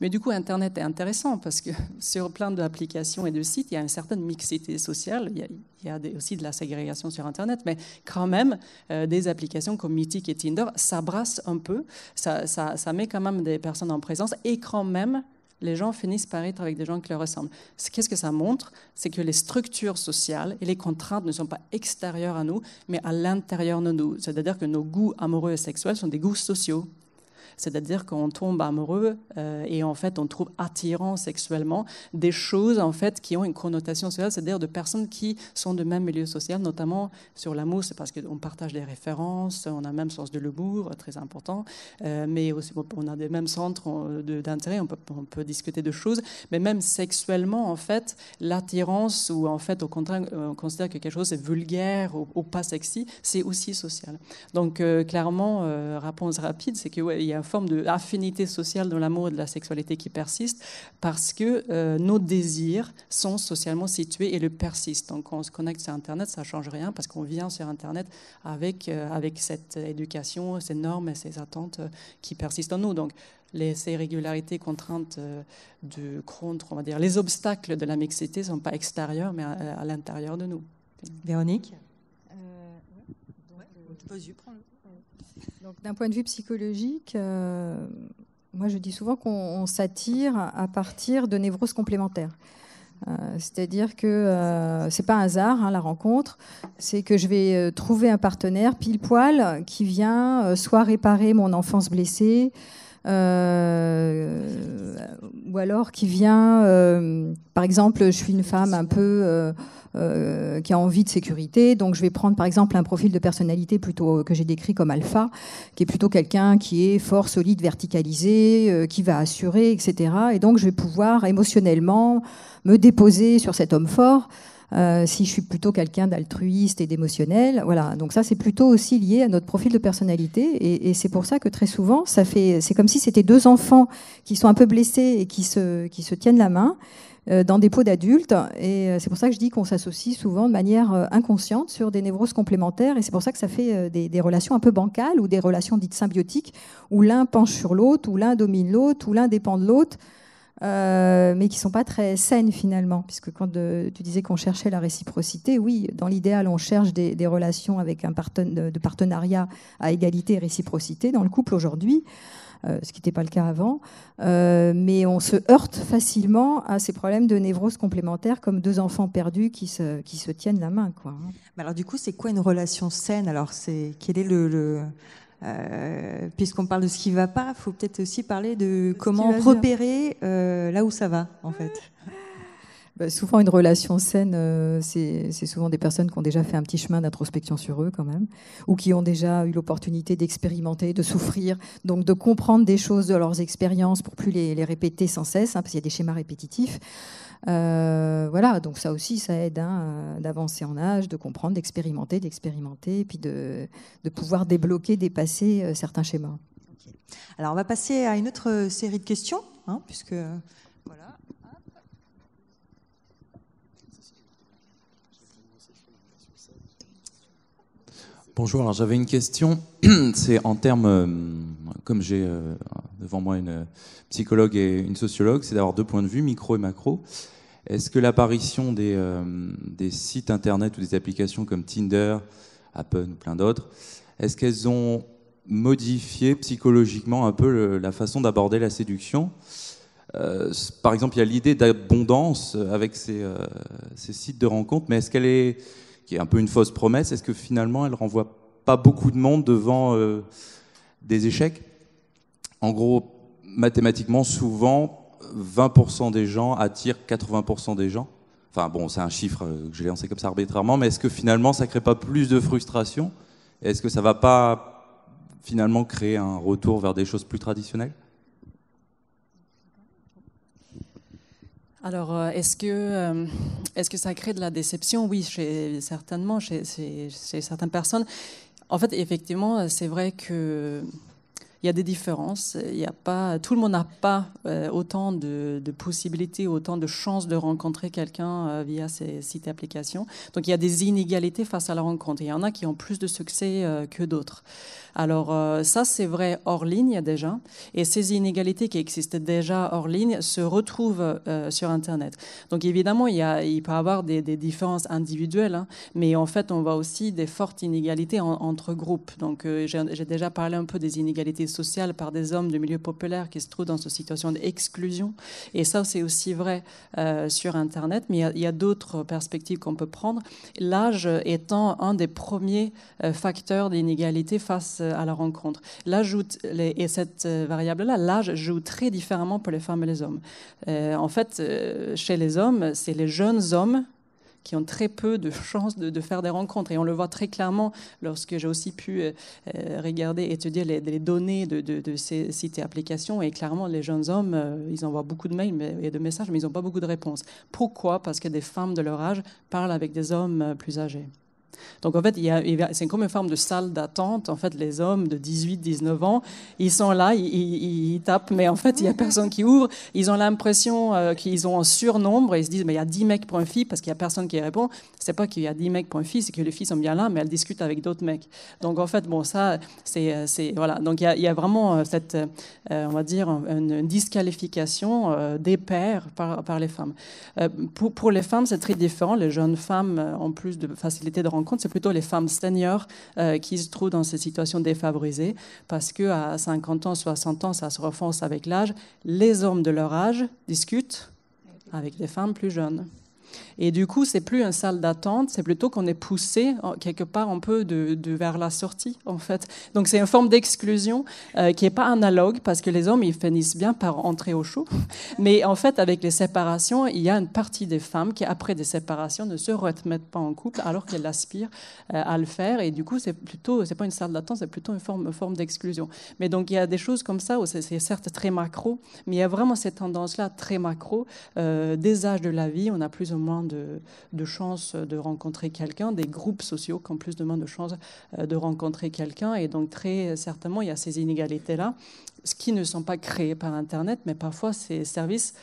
Mais du coup, Internet est intéressant parce que [laughs] sur plein d'applications et de sites, il y a une certaine mixité sociale. Il y a, aussi de la ségrégation sur Internet, mais quand même, euh, des applications comme Mythic et Tinder, ça un peu, ça, ça, met quand même des personnes en présence et quand même, les gens finissent par être avec des gens qui leur ressemblent. Qu'est-ce que ça montre C'est que les structures sociales et les contraintes ne sont pas extérieures à nous, mais à l'intérieur de nous. C'est-à-dire que nos goûts amoureux et sexuels sont des goûts sociaux. C'est-à-dire qu'on tombe amoureux euh, et en fait on trouve attirant sexuellement des choses en fait qui ont une connotation sociale, c'est-à-dire de personnes qui sont de même milieu social, notamment sur l'amour, c'est parce qu'on partage des références, on a même sens de l'humour, très important, euh, mais aussi on a des mêmes centres d'intérêt, on peut, discuter de choses, mais même sexuellement en fait l'attirance ou en fait au contraire euh, on considère que quelque chose est vulgaire ou, pas sexy, c'est aussi social. Donc clairement réponse rapide, c'est que il y a forme d'affinité sociale de l'amour et de la sexualité qui persiste parce que euh, nos désirs sont socialement situés et le persistent. Donc quand on se connecte sur Internet, ça ne change rien parce qu'on vient sur Internet avec, euh, avec cette éducation, ces normes et ces attentes euh, qui persistent en nous. Donc les, ces régularités contraintes de contre, on va dire, les obstacles de la mixité ne sont pas extérieurs mais à, l'intérieur de nous. Véronique euh, ouais. Donc, d'un point de vue psychologique, euh, moi je dis souvent qu'on s'attire à partir de névroses complémentaires. Euh, c'est-à-dire que euh, c'est pas un hasard hein, la rencontre, c'est que je vais trouver un partenaire pile poil qui vient soit réparer mon enfance blessée, ou alors qui vient, par exemple, je suis une femme un peu euh, qui a envie de sécurité. Donc je vais prendre par exemple un profil de personnalité plutôt euh, que j'ai décrit comme alpha, qui est plutôt quelqu'un qui est fort, solide, verticalisé, euh, qui va assurer, etc. Et donc je vais pouvoir émotionnellement me déposer sur cet homme fort. si je suis plutôt quelqu'un d'altruiste et d'émotionnel. Voilà. Donc ça, c'est plutôt aussi lié à notre profil de personnalité. Et, c'est pour ça que très souvent, ça fait, c'est comme si c'était deux enfants qui sont un peu blessés et qui se, qui se tiennent la main. Euh, dans des pots d'adultes. Et euh, c'est pour ça que je dis qu'on s'associe souvent de manière euh, inconsciente sur des névroses complémentaires. Et c'est pour ça que ça fait des, relations un peu bancales ou des relations dites symbiotiques, où l'un penche sur l'autre, où l'un domine l'autre, où l'un dépend de l'autre. mais qui sont pas très saines finalement, puisque quand tu disais qu'on cherchait la réciprocité, oui, dans l'idéal, on cherche des, relations avec un de, partenariat à égalité et réciprocité. Dans le couple aujourd'hui, euh, ce qui n'était pas le cas avant. Euh, mais on se heurte facilement à ces problèmes de névrose complémentaire comme deux enfants perdus qui se, qui se tiennent la main. Quoi. Hein. alors du coup, c'est quoi une relation saine Alors c'est quel est le... Euh, puisqu'on parle de ce qui ne va pas, il faut peut-être aussi parler de comment repérer là où ça va, en fait. Bah, souvent, une relation saine, euh, c'est souvent des personnes qui ont déjà fait un petit chemin d'introspection sur eux, quand même, ou qui ont déjà eu l'opportunité d'expérimenter, de souffrir, donc de comprendre des choses de leurs expériences pour plus les, répéter sans cesse, hein, parce qu'il y a des schémas répétitifs. Euh, voilà, donc ça aussi, ça aide hein, d'avancer en âge, de comprendre, d'expérimenter, d'expérimenter, et puis de, pouvoir débloquer, dépasser euh, certains schémas. Alors, on va passer à une autre série de questions, hein, puisque Bonjour, alors j'avais une question. [clears throat] C'est en termes, euh, comme j'ai euh, devant moi une euh, psychologue et une sociologue, c'est d'avoir deux points de vue, micro et macro. Est-ce que l'apparition des, sites internet ou des applications comme Tinder, Apple ou plein d'autres, est-ce qu'elles ont modifié psychologiquement un peu la façon d'aborder la séduction Par exemple, il y a l'idée d'abondance avec ces, sites de rencontres, mais est-ce qu'elle est qui est un peu une fausse promesse, est-ce que finalement elle renvoie pas beaucoup de monde devant euh, des échecs En gros, mathématiquement, souvent, 20% des gens attirent 80% des gens. Enfin bon, c'est un chiffre euh, que j'ai lancé comme ça arbitrairement, mais est-ce que finalement ça crée pas plus de frustration Est-ce que ça va pas finalement créer un retour vers des choses plus traditionnelles Alors, euh, est-ce que, euh, est que ça crée de la déception Oui, certainement, chez, certaines personnes. En fait, effectivement, euh, c'est vrai que il y a des différences. Il a pas, tout le monde n'a pas autant de, possibilités, autant de chances de rencontrer quelqu'un via ces sites et applications. Donc il y a des inégalités face à la rencontre. Il y en a qui ont plus de succès que d'autres. Alors euh, ça, c'est vrai hors ligne déjà. Et ces inégalités qui existent déjà hors ligne se retrouvent euh, sur Internet. Donc évidemment, il, peut y avoir des, différences individuelles, hein. mais en fait, on voit aussi des fortes inégalités entre groupes. Donc euh, j'ai déjà parlé un peu des inégalités sociales par des hommes de milieu populaire qui se trouvent dans cette situation d'exclusion. Et ça, c'est aussi vrai sur Internet, mais il y a, a d'autres perspectives qu'on peut prendre. L'âge étant un des premiers facteurs d'inégalité face euh, à la rencontre. L'âge et cette euh, variable-là, l'âge joue très différemment pour les femmes et les hommes. Euh, en fait, chez les hommes, c'est les jeunes hommes qui ont très peu de chances de, faire des rencontres. Et on le voit très clairement lorsque j'ai aussi pu regarder, étudier les, données de, ces sites et applications. Et clairement, les jeunes hommes, ils envoient beaucoup de mails et de messages, mais ils n'ont pas beaucoup de réponses. Pourquoi Parce que des femmes de leur âge parlent avec des hommes plus âgés. Donc en fait, c'est comme une forme de salle d'attente. En fait, les hommes de 18, 19 ans, ils sont là, ils, tapent, mais en fait, il n'y a personne qui ouvre. Ils ont l'impression euh, qu'ils ont un surnombre et ils se disent, mais il y a 10 mecs pour une fille parce qu'il n'y a personne qui répond. C'est pas qu'il y a 10 mecs pour une fille, c'est que les filles sont bien là, mais elles discutent avec d'autres mecs. Donc en fait, bon, ça, c'est... Euh, voilà, donc il y, a vraiment euh, cette, on va dire, une, disqualification des pères par, les femmes. Pour, les femmes, c'est très différent. Les jeunes femmes ont plus de facilité de rencontrer compte, c'est plutôt les femmes seniors euh, qui se trouvent dans ces situations défavorisées parce que à 50 ans, 60 ans, ça se refonce avec l'âge. Les hommes de leur âge discutent avec des femmes plus jeunes. Et du coup, c'est plus une salle d'attente, c'est plutôt qu'on est poussé quelque part un peu de, vers la sortie, en fait. Donc c'est une forme d'exclusion euh, qui n'est pas analogue parce que les hommes, ils finissent bien par entrer au chaud. [laughs] Mais en fait, avec les séparations, il y a une partie des femmes qui, après des séparations, ne se remettent pas en couple alors qu'elles aspirent euh, à le faire. Et du coup, c'est plutôt, c'est pas une salle d'attente, c'est plutôt une forme, forme d'exclusion. Mais donc il y a des choses comme ça où c'est, certes très macro, mais il y a vraiment cette tendance-là très macro. Euh, des âges de la vie, on a plus ou moins de, de chances de rencontrer quelqu'un, des groupes sociaux qui ont plus de de chances euh, de rencontrer quelqu'un. Et donc, très certainement, il y a ces inégalités-là, ce qui ne sont pas créées par Internet, mais parfois ces services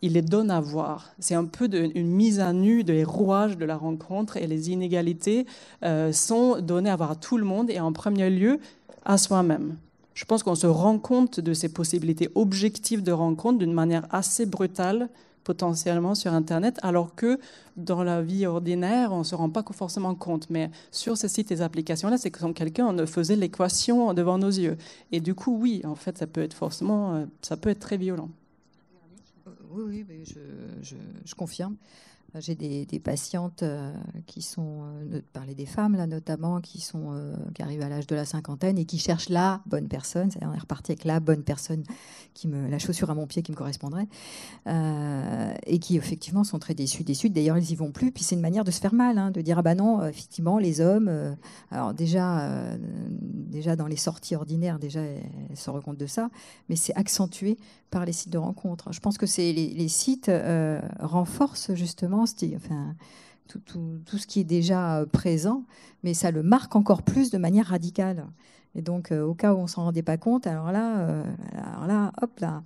ils les donnent à voir. C'est un peu une mise à nu des rouages de la rencontre et les inégalités euh, sont données à voir à tout le monde et en premier lieu à soi-même. Je pense qu'on se rend compte de ces possibilités objectives de rencontre d'une manière assez brutale potentiellement sur Internet, alors que dans la vie ordinaire, on ne se rend pas forcément compte. Mais sur ces sites et applications-là, c'est comme quelqu'un faisait l'équation devant nos yeux. Et du coup, oui, en fait, ça peut être forcément, euh, ça peut être très violent. Oui, oui je confirme. J'ai des, patientes euh, qui sont, euh, parler des femmes là notamment, qui, sont, euh, qui arrivent à l'âge de la cinquantaine et qui cherchent la bonne personne. C'est-à-dire on est reparti avec la bonne personne, qui me, la chaussure à mon pied qui me correspondrait. et qui effectivement sont très déçues, déçues. D'ailleurs, ils n'y vont plus. Puis c'est une manière de se faire mal, hein, de dire Ah ben non, effectivement, les hommes. alors déjà, déjà dans les sorties ordinaires, déjà, elles se rendent compte de ça. Mais c'est accentué par les sites de rencontre. Je pense que c'est les sites renforcent justement tout, ce qui est déjà euh, présent, mais ça le marque encore plus de manière radicale. Et donc, euh, au cas où on s'en rendait pas compte, alors là, euh, alors là, hop là.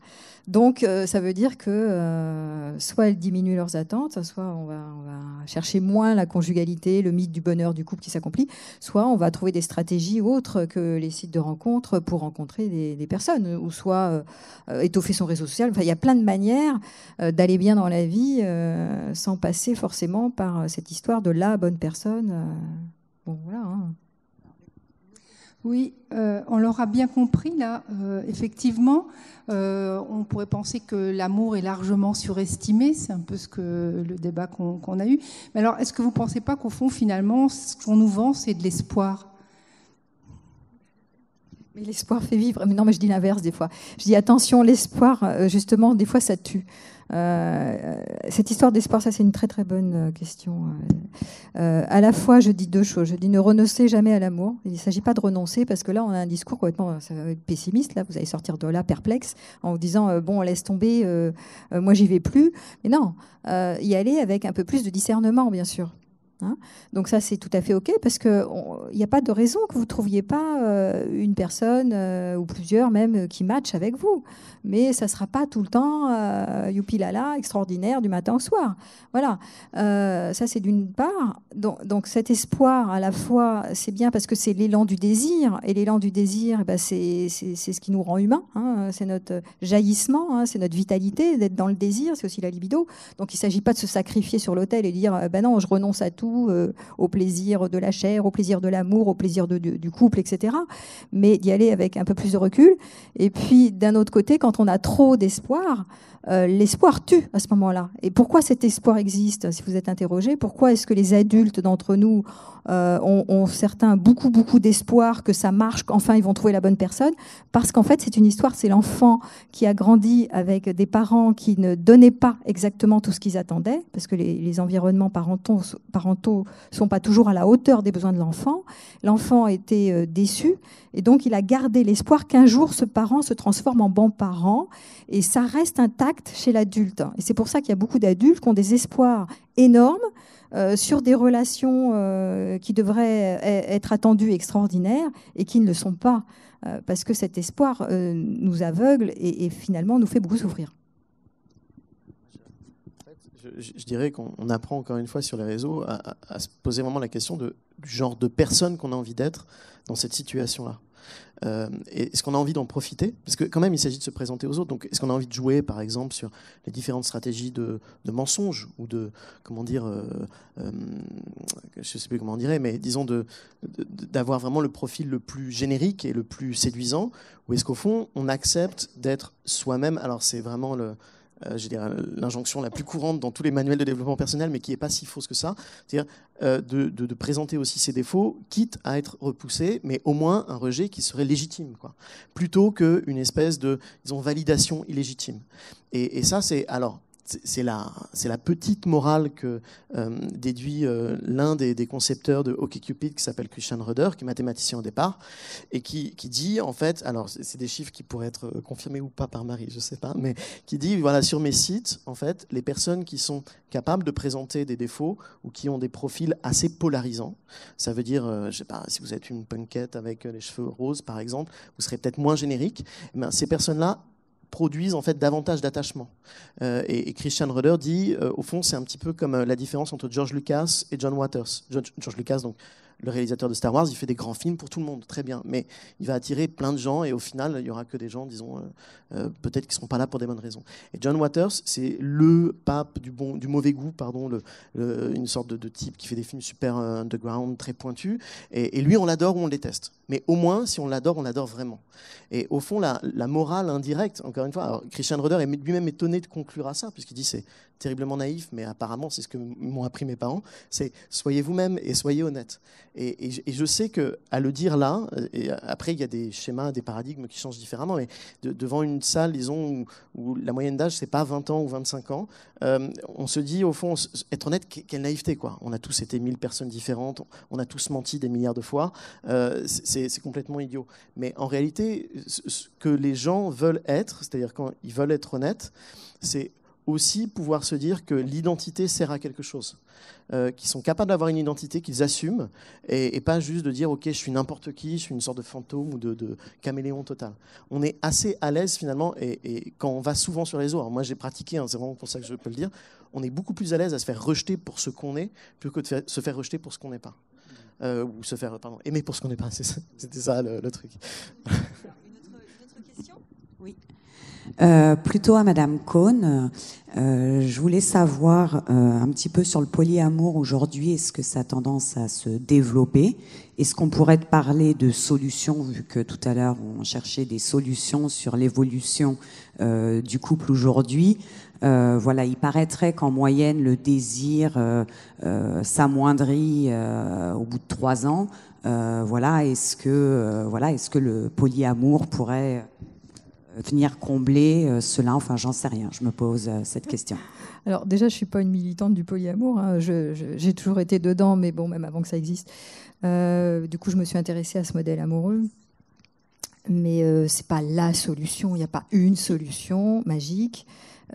Donc, euh, ça veut dire que soit elles diminuent leurs attentes, soit on va, va, chercher moins la conjugalité, le mythe du bonheur du couple qui s'accomplit, soit on va trouver des stratégies autres que les sites de rencontres pour rencontrer des, personnes, ou soit étoffer son réseau social. Enfin, il y a plein de manières d'aller bien dans la vie sans passer forcément par cette histoire de la bonne personne. bon, voilà. Hein. Oui, euh, on l'aura bien compris là, euh, effectivement. Euh, on pourrait penser que l'amour est largement surestimé, c'est un peu ce que le débat qu'on a eu. Mais alors, est-ce que vous ne pensez pas qu'au fond, finalement, ce qu'on nous vend, c'est de l'espoir mais l'espoir fait vivre. Mais non, mais je dis l'inverse des fois. Je dis attention, l'espoir, euh, justement, des fois, ça tue. Euh, euh, cette histoire d'espoir, ça c'est une très très bonne question. à la fois, je dis deux choses. Je dis ne renoncez jamais à l'amour. Il ne s'agit pas de renoncer parce que là, on a un discours complètement pessimiste. Là, vous allez sortir de là perplexe en vous disant bon, on laisse tomber, moi j'y vais plus. Mais non, y aller avec un peu plus de discernement, bien sûr. Hein. Donc ça, c'est tout à fait OK parce qu'il n'y a pas de raison que vous ne trouviez pas euh, une personne euh, ou plusieurs même euh, qui matchent avec vous. Mais ça ne sera pas tout le temps youpi lala, extraordinaire du matin au soir. Voilà, ça c'est d'une part. Donc, cet espoir à la fois, c'est bien parce que c'est l'élan du désir. Et l'élan du désir, eh ben, c'est ce qui nous rend humains. Hein. c'est notre jaillissement, hein. c'est notre vitalité d'être dans le désir. C'est aussi la libido. Donc il ne s'agit pas de se sacrifier sur l'autel et dire, ben non, je renonce à tout euh, au plaisir de la chair, au plaisir de l'amour, au plaisir de, du couple, etc. Mais d'y aller avec un peu plus de recul. Et puis, d'un autre côté, quand on a trop d'espoir, euh, l'espoir tue à ce moment-là. Et pourquoi cet espoir existe Si vous êtes interrogé, pourquoi est-ce que les adultes d'entre nous euh, ont, certains beaucoup, beaucoup d'espoir que ça marche, qu'enfin ils vont trouver la bonne personne Parce qu'en fait, c'est une histoire, c'est l'enfant qui a grandi avec des parents qui ne donnaient pas exactement tout ce qu'ils attendaient, parce que les, environnements parentaux, sont pas toujours à la hauteur des besoins de l'enfant. L'enfant était euh, déçu et donc il a gardé l'espoir qu'un jour ce parent se transforme en bon parent et ça reste intact chez l'adulte. Et c'est pour ça qu'il y a beaucoup d'adultes qui ont des espoirs énormes euh, sur des relations euh, qui devraient être attendues extraordinaires et qui ne le sont pas, parce que cet espoir nous aveugle et, et finalement nous fait beaucoup souffrir je, dirais qu'on apprend encore une fois sur les réseaux à, se poser vraiment la question du genre de personne qu'on a envie d'être dans cette situation-là. Euh, est-ce qu'on a envie d'en profiter Parce que quand même, il s'agit de se présenter aux autres. Donc, est-ce qu'on a envie de jouer, par exemple, sur les différentes stratégies de, de mensonge ou de comment dire, euh, euh, je ne sais plus comment on dirait, mais disons de, d'avoir vraiment le profil le plus générique et le plus séduisant, ou est-ce qu'au fond, on accepte d'être soi-même Alors, c'est vraiment le euh, l'injonction la plus courante dans tous les manuels de développement personnel, mais qui n'est pas si fausse que ça, c'est-à-dire euh, de, présenter aussi ses défauts, quitte à être repoussé, mais au moins un rejet qui serait légitime, plutôt qu'une espèce de validation illégitime. Et, et ça, c'est alors c'est la, petite morale que euh, déduit euh, l'un des, concepteurs de OkCupid qui s'appelle Christian Rudder, qui est mathématicien au départ, et qui, dit en fait, alors c'est des chiffres qui pourraient être euh, confirmés ou pas par Marie, je ne sais pas, mais qui dit voilà sur mes sites en fait les personnes qui sont capables de présenter des défauts ou qui ont des profils assez polarisants, ça veut dire je je sais pas si vous êtes une punkette avec les cheveux roses par exemple, vous serez peut-être moins générique, mais eh ben, ces personnes là produisent en fait davantage d'attachement. Euh, et, Christian Rudder dit, euh, au fond, c'est un petit peu comme euh, la différence entre George Lucas et John Waters. George Lucas, donc le réalisateur de Star Wars, il fait des grands films pour tout le monde, très bien, mais il va attirer plein de gens et au final, il n'y aura que des gens, disons, euh, euh, peut-être qui ne seront pas là pour des bonnes raisons. Et John Waters, c'est le pape du, bon, du mauvais goût, pardon, une sorte de, type qui fait des films super euh, underground, très pointus, et, lui, on l'adore ou on le déteste. Mais au moins, si on l'adore, on l'adore vraiment. Et au fond, la, morale indirecte, encore une fois, Christian Roder est lui-même étonné de conclure à ça, puisqu'il dit c'est terriblement naïf, mais apparemment, c'est ce que m'ont appris mes parents, c'est soyez vous-même et soyez honnête. Et, je sais que à le dire là, euh, et euh, après il y a des schémas, des paradigmes qui changent différemment, mais devant une salle, disons, où, la moyenne d'âge c'est pas 20 ans ou 25 ans, euh, on se dit au fond, être honnête, quelle naïveté quoi. On a tous été mille personnes différentes, on a tous menti des milliards de fois, c'est complètement idiot. Mais en réalité, ce que les gens veulent être, c'est-à-dire quand ils veulent être honnêtes, c'est aussi pouvoir se dire que l'identité sert à quelque chose, euh, qu'ils sont capables d'avoir une identité qu'ils assument et, pas juste de dire ok je suis n'importe qui, je suis une sorte de fantôme ou de, caméléon total. On est assez à l'aise finalement et, quand on va souvent sur les eaux, alors moi j'ai pratiqué, hein, c'est vraiment pour ça que je peux le dire, on est beaucoup plus à l'aise à se faire rejeter pour ce qu'on est plutôt que de se faire rejeter pour ce qu'on n'est pas. Euh, ou se faire, pardon, aimer pour ce qu'on n'est pas, [laughs] c'était ça, le truc. [laughs] Euh, plutôt à Madame Cohn. Euh, je voulais savoir euh, un petit peu sur le polyamour aujourd'hui. Est-ce que ça a tendance à se développer Est-ce qu'on pourrait parler de solutions, vu que tout à l'heure on cherchait des solutions sur l'évolution euh, du couple aujourd'hui voilà, il paraîtrait qu'en moyenne le désir s'amoindrit au bout de trois ans. voilà, est-ce que voilà, est-ce que le polyamour pourrait venir euh, combler euh, cela Enfin, j'en sais rien. Je me pose euh, cette question. [laughs] Alors déjà, je suis pas une militante du polyamour. Hein, j'ai toujours été dedans, mais bon, même avant que ça existe. du coup, je me suis intéressée à ce modèle amoureux. Mais ce c'est pas la solution. Il n'y a pas une solution magique.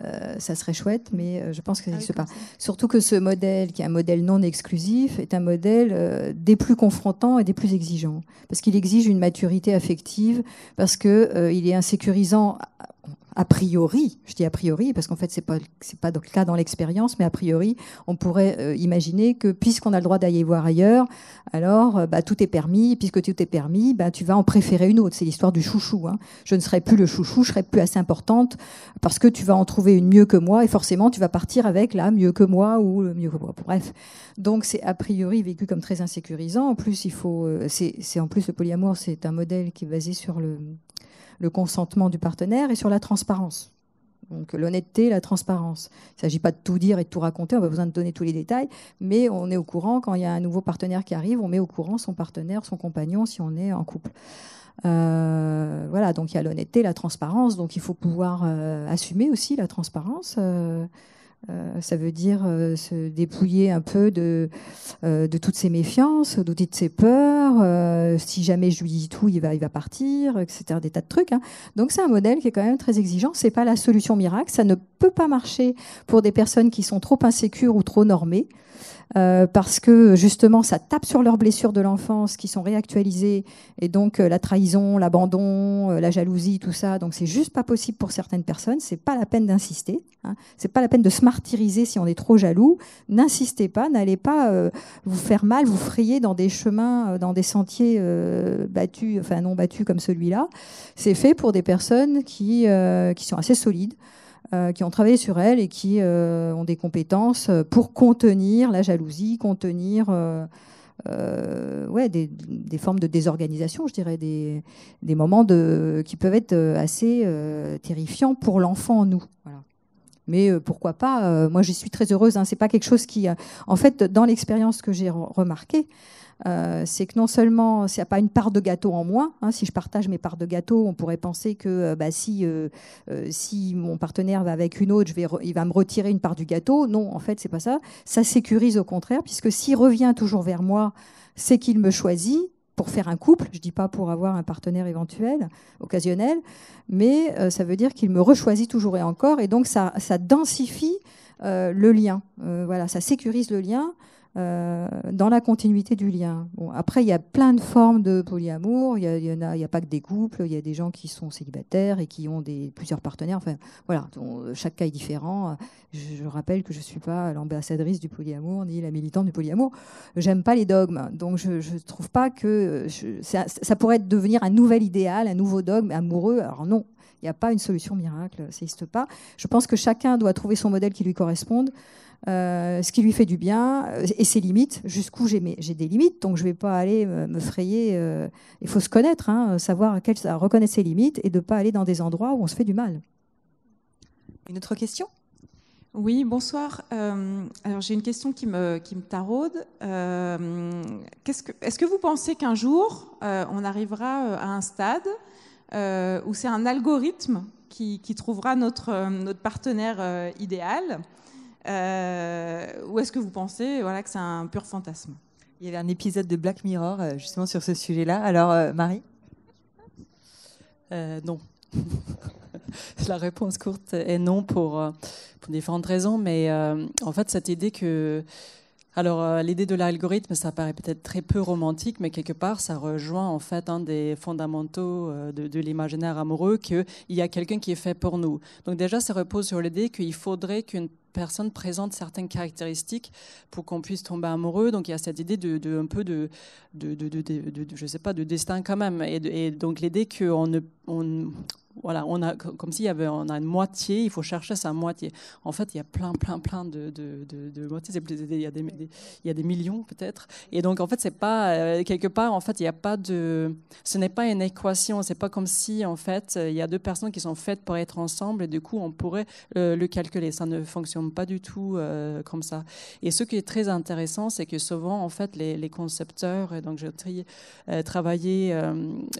Euh, ça serait chouette, mais euh, je pense que ah ça n'existe pas. Surtout que ce modèle, qui est un modèle non exclusif, est un modèle euh, des plus confrontants et des plus exigeants, parce qu'il exige une maturité affective, parce que il est insécurisant a priori, je dis a priori parce qu'en fait c'est pas pas le cas dans l'expérience, mais a priori on pourrait euh, imaginer que puisqu'on a le droit d'aller voir ailleurs, alors euh, bah, tout est permis. puisque tout est permis, bah, tu vas en préférer une autre. C'est l'histoire du chouchou. Hein. Je ne serai plus le chouchou, je serai plus assez importante parce que tu vas en trouver une mieux que moi et forcément tu vas partir avec la mieux que moi ou le mieux que moi. Bref, donc c'est a priori vécu comme très insécurisant. En plus il faut euh, c'est en plus le polyamour c'est un modèle qui est basé sur le le consentement du partenaire et sur la transparence. Donc l'honnêteté, la transparence. Il ne s'agit pas de tout dire et de tout raconter, on n'a pas besoin de donner tous les détails, mais on est au courant quand il y a un nouveau partenaire qui arrive, on met au courant son partenaire, son compagnon si on est en couple. Euh, voilà, donc il y a l'honnêteté, la transparence, donc il faut pouvoir euh, assumer aussi la transparence. Euh, euh, ça veut dire euh, se dépouiller un peu de, euh, de toutes ses méfiances, douter de ses peurs. si jamais je lui dis tout, il va, il va partir, etc. Des tas de trucs. Hein. Donc c'est un modèle qui est quand même très exigeant. C'est pas la solution miracle. Ça ne peut pas marcher pour des personnes qui sont trop insécures ou trop normées. Euh, parce que justement ça tape sur leurs blessures de l'enfance qui sont réactualisées et donc euh, la trahison, l'abandon, euh, la jalousie, tout ça. Donc c'est juste pas possible pour certaines personnes. C'est pas la peine d'insister. Hein. C'est pas la peine de se martyriser si on est trop jaloux. N'insistez pas, n'allez pas vous faire mal, vous frayer dans des chemins, dans des sentiers battus, enfin non battus comme celui-là. C'est fait pour des personnes qui sont assez solides. Euh, qui ont travaillé sur elle et qui euh, ont des compétences euh, pour contenir la jalousie, contenir ouais, des, des, formes de désorganisation, je dirais, des, des moments de, qui peuvent être assez terrifiants pour l'enfant en nous. Mais pourquoi pas Moi, je suis très heureuse. Ce hein. c'est pas quelque chose qui, en fait, dans l'expérience que j'ai remarquée, euh, c'est que non seulement il n'y a pas une part de gâteau en moi, hein, si je partage mes parts de gâteau, on pourrait penser que euh, bah, euh, si, mon partenaire va avec une autre, il va me retirer une part du gâteau. Non, en fait, c'est pas ça. Ça sécurise au contraire, puisque s'il revient toujours vers moi, c'est qu'il me choisit, pour faire un couple, je ne dis pas pour avoir un partenaire éventuel, occasionnel, mais ça veut dire qu'il me rechoisit toujours et encore, et donc ça, densifie le lien, voilà, ça sécurise le lien, euh, dans la continuité du lien. Bon, après, il y a plein de formes de polyamour. Il n'y a, a, a, pas que des couples. Il y a des gens qui sont célibataires et qui ont des, plusieurs partenaires. Enfin, voilà, euh, chaque cas est différent. Je, rappelle que je ne suis pas l'ambassadrice du polyamour ni la militante du polyamour. J'aime pas les dogmes. Donc, je ne trouve pas que euh, ça, ça pourrait devenir un nouvel idéal, un nouveau dogme amoureux. Alors, non, il n'y a pas une solution miracle, ça n'existe pas. Je pense que chacun doit trouver son modèle qui lui corresponde, euh, ce qui lui fait du bien euh, et ses limites. Jusqu'où j'ai des limites, donc je ne vais pas aller euh, me frayer. il faut se connaître, hein, savoir reconnaître ses limites et de ne pas aller dans des endroits où on se fait du mal. Une autre question oui, bonsoir. alors j'ai une question qui me, qui me taraude. Est-ce que, vous pensez qu'un jour, on arrivera à un stade ou euh, où c'est un algorithme qui, qui trouvera notre, euh, notre partenaire euh, idéal Ou est-ce que vous pensez voilà, que c'est un pur fantasme Il y avait un épisode de Black Mirror justement sur ce sujet-là. Alors, Marie Non. [laughs] la réponse courte est non pour, pour différentes raisons, mais en fait, cette idée que alors euh, l'idée de l'algorithme, ça paraît peut-être très peu romantique, mais quelque part, ça rejoint en fait un des fondamentaux euh, de, l'imaginaire amoureux qu'il y a quelqu'un qui est fait pour nous. Donc déjà, ça repose sur l'idée qu'il faudrait qu'une personne présente certaines caractéristiques pour qu'on puisse tomber amoureux. Donc il y a cette idée de, un peu de, de, de, je sais pas, de destin quand même. Et, donc l'idée qu'on ne voilà, on a comme s'il y avait on a une moitié, il faut chercher sa moitié. En fait, il y a plein, plein, plein de, de, moitiés. Il y a des, il y a des millions peut-être. Et donc en fait, c'est pas euh, quelque part. En fait, il n'y a pas de, ce n'est pas une équation. C'est pas comme si en fait il y a deux personnes qui sont faites pour être ensemble et du coup on pourrait euh, le calculer. Ça ne fonctionne pas du tout euh, comme ça. Et ce qui est très intéressant, c'est que souvent en fait les, concepteurs, et donc j'ai travaillé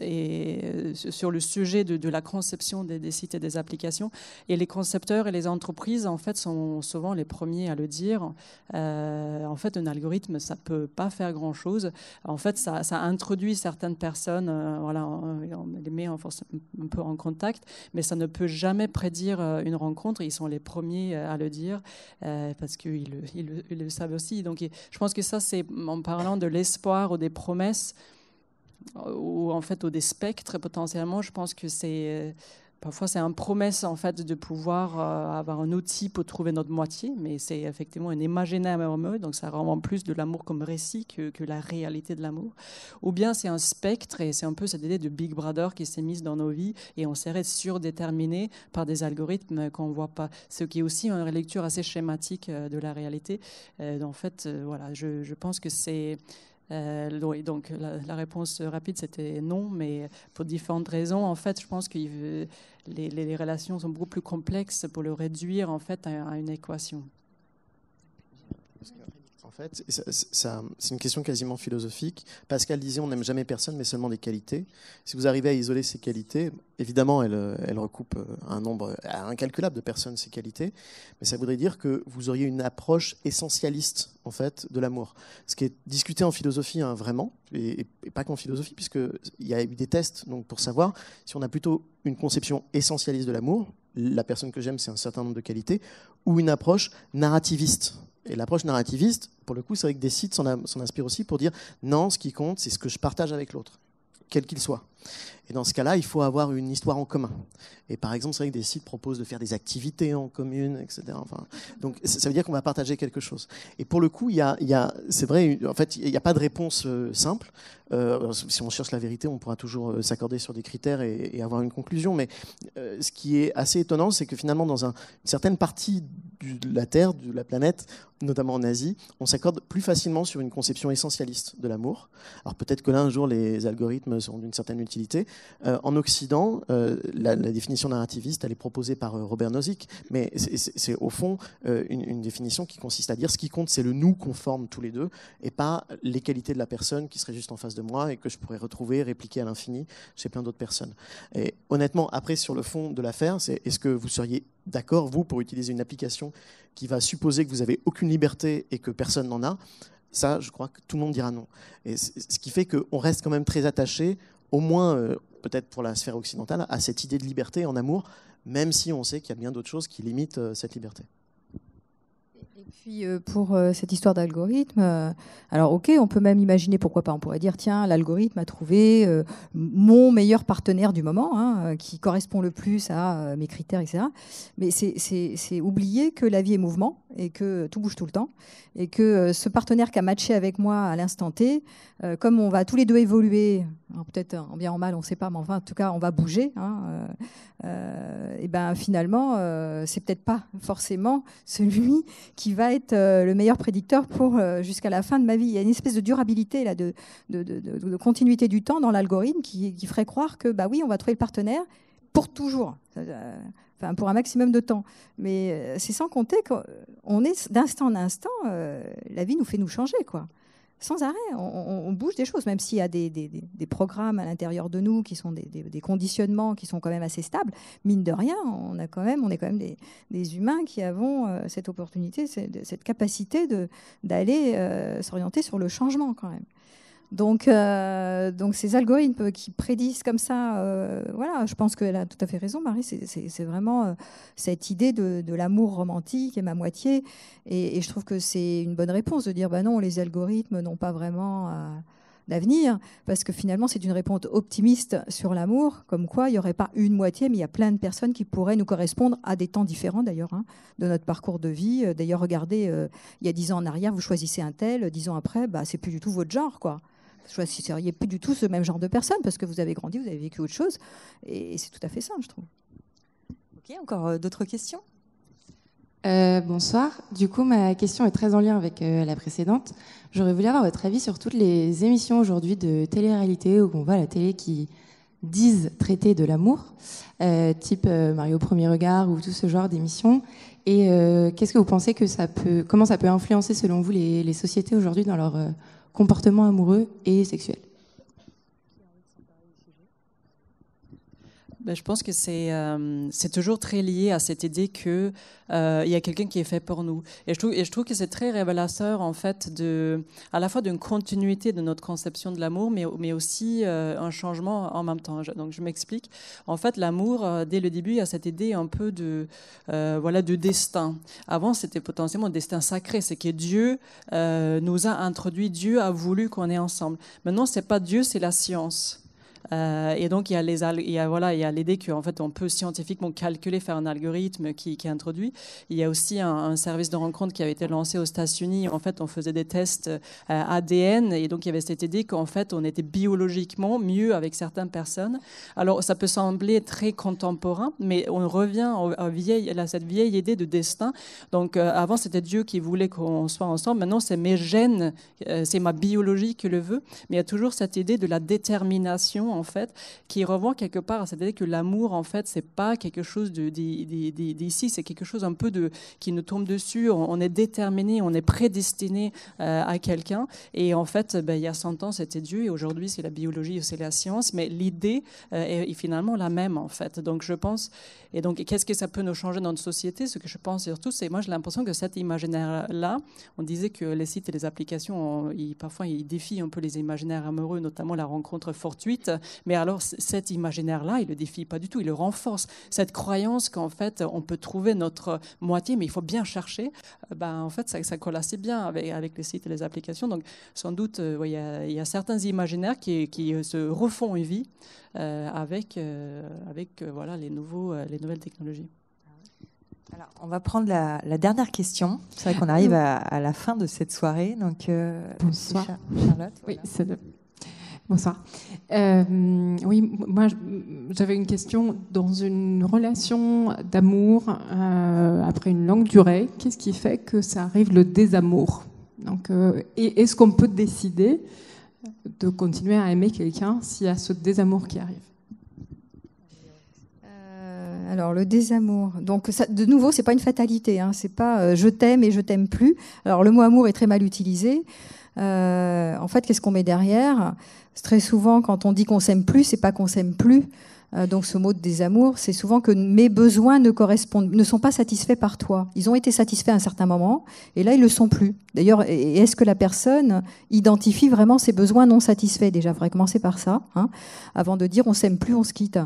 et, sur le sujet de, de la conception des, sites et des applications. Et les concepteurs et les entreprises, en fait, sont souvent les premiers à le dire. Euh, en fait, un algorithme, ça peut pas faire grand-chose. En fait, ça, ça, introduit certaines personnes, euh, voilà, on, les met en, force un peu en contact, mais ça ne peut jamais prédire euh, une rencontre. Ils sont les premiers à le dire parce qu'ils ils le, savent aussi. Donc, je pense que ça, c'est en parlant de l'espoir ou des promesses ou en fait au des spectres potentiellement. Je pense que c'est parfois c'est une promesse en fait de pouvoir euh, avoir un outil pour trouver notre moitié, mais c'est effectivement un imaginaire donc ça rend en plus de l'amour comme récit que, la réalité de l'amour. Ou bien c'est un spectre et c'est un peu cette idée de Big Brother qui s'est mise dans nos vies et on serait surdéterminé par des algorithmes qu'on ne voit pas, ce qui est aussi une lecture assez schématique euh, de la réalité. Euh, en fait, voilà, je pense que c'est euh, donc la, réponse rapide, c'était non, mais pour différentes raisons. En fait, je pense que euh, les, les, relations sont beaucoup plus complexes pour le réduire en fait à, à une équation en fait, c'est une question quasiment philosophique. Pascal disait on n'aime jamais personne, mais seulement des qualités. Si vous arrivez à isoler ces qualités, évidemment, elle recoupe recoupent euh, un nombre euh, incalculable de personnes, ces qualités, mais ça voudrait dire que vous auriez une approche essentialiste, en fait, de l'amour. Ce qui est discuté en philosophie, hein, vraiment, et, pas qu'en philosophie, puisqu'il y a eu des tests donc, pour savoir si on a plutôt une conception essentialiste de l'amour, la personne que j'aime, c'est un certain nombre de qualités, ou une approche narrativiste. Et l'approche narrativiste, pour le coup, c'est vrai que des sites s'en inspirent aussi pour dire non, ce qui compte, c'est ce que je partage avec l'autre, quel qu'il soit. Et dans ce cas-là, il faut avoir une histoire en commun. Et par exemple, c'est vrai que des sites proposent de faire des activités en commune, etc. donc ça veut dire qu'on va partager quelque chose. Et pour le coup, il y a, c'est vrai, en fait, il n'y a pas de réponse euh, simple. Euh, si on cherche la vérité, on pourra toujours euh, s'accorder sur des critères et, avoir une conclusion. Mais ce qui est assez étonnant, c'est que finalement, dans une certaine partie de la Terre, de la planète, notamment en Asie, on s'accorde plus facilement sur une conception essentialiste de l'amour. Alors peut-être que là, un jour, les algorithmes seront d'une certaine utilité. Euh, en Occident, euh, la, définition narrativiste, elle est proposée par euh, Robert Nozick, mais c'est au fond une, définition qui consiste à dire ce qui compte, c'est le nous qu'on forme tous les deux, et pas les qualités de la personne qui serait juste en face de moi et que je pourrais retrouver, répliquer à l'infini chez plein d'autres personnes. Et honnêtement, après, sur le fond de l'affaire, c'est est-ce que vous seriez d'accord, vous, pour utiliser une application qui va supposer que vous n'avez aucune liberté et que personne n'en a ça, je crois que tout le monde dira non. Et ce qui fait qu'on reste quand même très attaché au moins, euh, peut-être pour la sphère occidentale, à cette idée de liberté en amour, même si on sait qu'il y a bien d'autres choses qui limitent euh, cette liberté. Puis euh, pour euh, cette histoire d'algorithme, euh, alors ok, on peut même imaginer pourquoi pas, on pourrait dire tiens, l'algorithme a trouvé mon meilleur partenaire du moment, hein, qui correspond le plus à mes critères, etc. Mais c'est oublier que la vie est mouvement et que tout bouge tout le temps et que ce partenaire qui a matché avec moi à l'instant T, comme on va tous les deux évoluer, peut-être en bien en mal, on ne sait pas, mais enfin en tout cas on va bouger. Hein, et ben finalement, c'est peut-être pas forcément [laughs] celui qui va va être euh, le meilleur prédicteur pour euh, jusqu'à la fin de ma vie. Il y a une espèce de durabilité, là, de, continuité du temps dans l'algorithme qui, ferait croire que, bah oui, on va trouver le partenaire pour toujours. Enfin, pour un maximum de temps. Mais euh, c'est sans compter qu'on est d'instant en instant, la vie nous fait nous changer, quoi sans arrêt, on, bouge des choses, même s'il y a des, programmes à l'intérieur de nous qui sont des, conditionnements qui sont quand même assez stables. Mine de rien, on a quand même, on est quand même des, humains qui avons euh, cette opportunité, cette, capacité d'aller euh, s'orienter sur le changement quand même. Euh, donc, ces algorithmes qui prédisent comme ça, euh, voilà, je pense qu'elle a tout à fait raison, Marie. C'est vraiment euh, cette idée de, l'amour romantique et ma moitié. Et, je trouve que c'est une bonne réponse de dire, bah non, les algorithmes n'ont pas vraiment d'avenir, parce que finalement, c'est une réponse optimiste sur l'amour, comme quoi il n'y aurait pas une moitié, mais il y a plein de personnes qui pourraient nous correspondre à des temps différents, d'ailleurs, hein, de notre parcours de vie. D'ailleurs, regardez, il y a dix ans en arrière, vous choisissez un tel, dix ans après, bah, c'est plus du tout votre genre, quoi seriez plus du tout ce même genre de personne parce que vous avez grandi, vous avez vécu autre chose. Et c'est tout à fait ça, je trouve. Ok, encore euh, d'autres questions euh, bonsoir. Du coup, ma question est très en lien avec euh, la précédente. J'aurais voulu avoir votre avis sur toutes les émissions aujourd'hui de télé-réalité où on voit la télé qui disent traiter de l'amour, euh, type Mario Premier Regard ou tout ce genre d'émissions. Et qu'est-ce que vous pensez que ça peut, comment ça peut influencer selon vous les sociétés aujourd'hui dans leur comportement amoureux et sexuel. ben, Je pense que c'est euh, toujours très lié à cette idée qu'il euh, y a quelqu'un qui est fait pour nous. Et je trouve, et je trouve que c'est très révélateur, en fait, de, à la fois d'une continuité de notre conception de l'amour, mais, mais aussi euh, un changement en même temps. Donc, je m'explique. En fait, l'amour, euh, dès le début, il y a cette idée un peu de, euh, voilà, de destin. Avant, c'était potentiellement un destin sacré. C'est que Dieu nous a introduit, Dieu a voulu qu'on ait ensemble. Maintenant, c'est pas Dieu, c'est la science. Euh, et donc, il y a les il y a, voilà, il y a l'idée qu'en fait, on peut scientifiquement calculer, faire un algorithme qui, qui est introduit. Il y a aussi un, service de rencontre qui avait été lancé aux États-Unis. En fait, on faisait des tests euh, ADN et donc il y avait cette idée qu'en fait, on était biologiquement mieux avec certaines personnes. Alors, ça peut sembler très contemporain, mais on revient à, vieille, à cette vieille idée de destin. Donc, euh, avant, c'était Dieu qui voulait qu'on soit ensemble. Maintenant, c'est mes gènes, c'est ma biologie qui le veut. Mais il y a toujours cette idée de la détermination en fait, qui revoit quelque part à cette idée que l'amour, en fait, c'est pas quelque chose d'ici, c'est quelque chose un peu de qui nous tombe dessus. On, est déterminé, on est prédestiné euh, à quelqu'un. Et en fait, ben, il y a 100 ans, c'était Dieu, et aujourd'hui, c'est la biologie, c'est la science, mais l'idée euh, est finalement la même, en fait. Donc, je pense, et donc, qu'est-ce que ça peut nous changer dans notre société Ce que je pense surtout, c'est moi, j'ai l'impression que cet imaginaire-là, on disait que les sites et les applications, parfois, ils défient un peu les imaginaires amoureux, notamment la rencontre fortuite mais alors cet imaginaire-là, il le défie pas du tout, il le renforce. Cette croyance qu'en fait, on peut trouver notre moitié, mais il faut bien chercher, euh, ben, en fait, ça, ça colle assez bien avec, avec les sites et les applications. Donc, sans doute, euh, il y, a certains imaginaires qui, qui euh, se refont une vie avec, avec voilà, les, nouveaux, les nouvelles technologies. Alors, on va prendre la, dernière question. C'est vrai qu'on arrive mmh. à, la fin de cette soirée. Donc, Bonsoir. Charlotte. Oui, c'est le Bonsoir. Euh, oui, moi j'avais une question. Dans une relation d'amour euh, après une longue durée, qu'est-ce qui fait que ça arrive le désamour Donc, euh, Est-ce qu'on peut décider de continuer à aimer quelqu'un s'il y a ce désamour qui arrive alors le désamour. Donc de nouveau, c'est pas une fatalité. Hein. C'est pas je t'aime et je t'aime plus. Alors le mot amour est très mal utilisé. Euh, en fait, qu'est-ce qu'on met derrière Très souvent, quand on dit qu'on s'aime plus, c'est pas qu'on s'aime plus, euh, donc ce mot de désamour, c'est souvent que mes besoins ne correspondent, ne sont pas satisfaits par toi. Ils ont été satisfaits à un certain moment, et là ils le sont plus. D'ailleurs, est-ce que la personne identifie vraiment ses besoins non satisfaits Déjà, vraiment commencer par ça, hein, avant de dire on s'aime plus, on se quitte.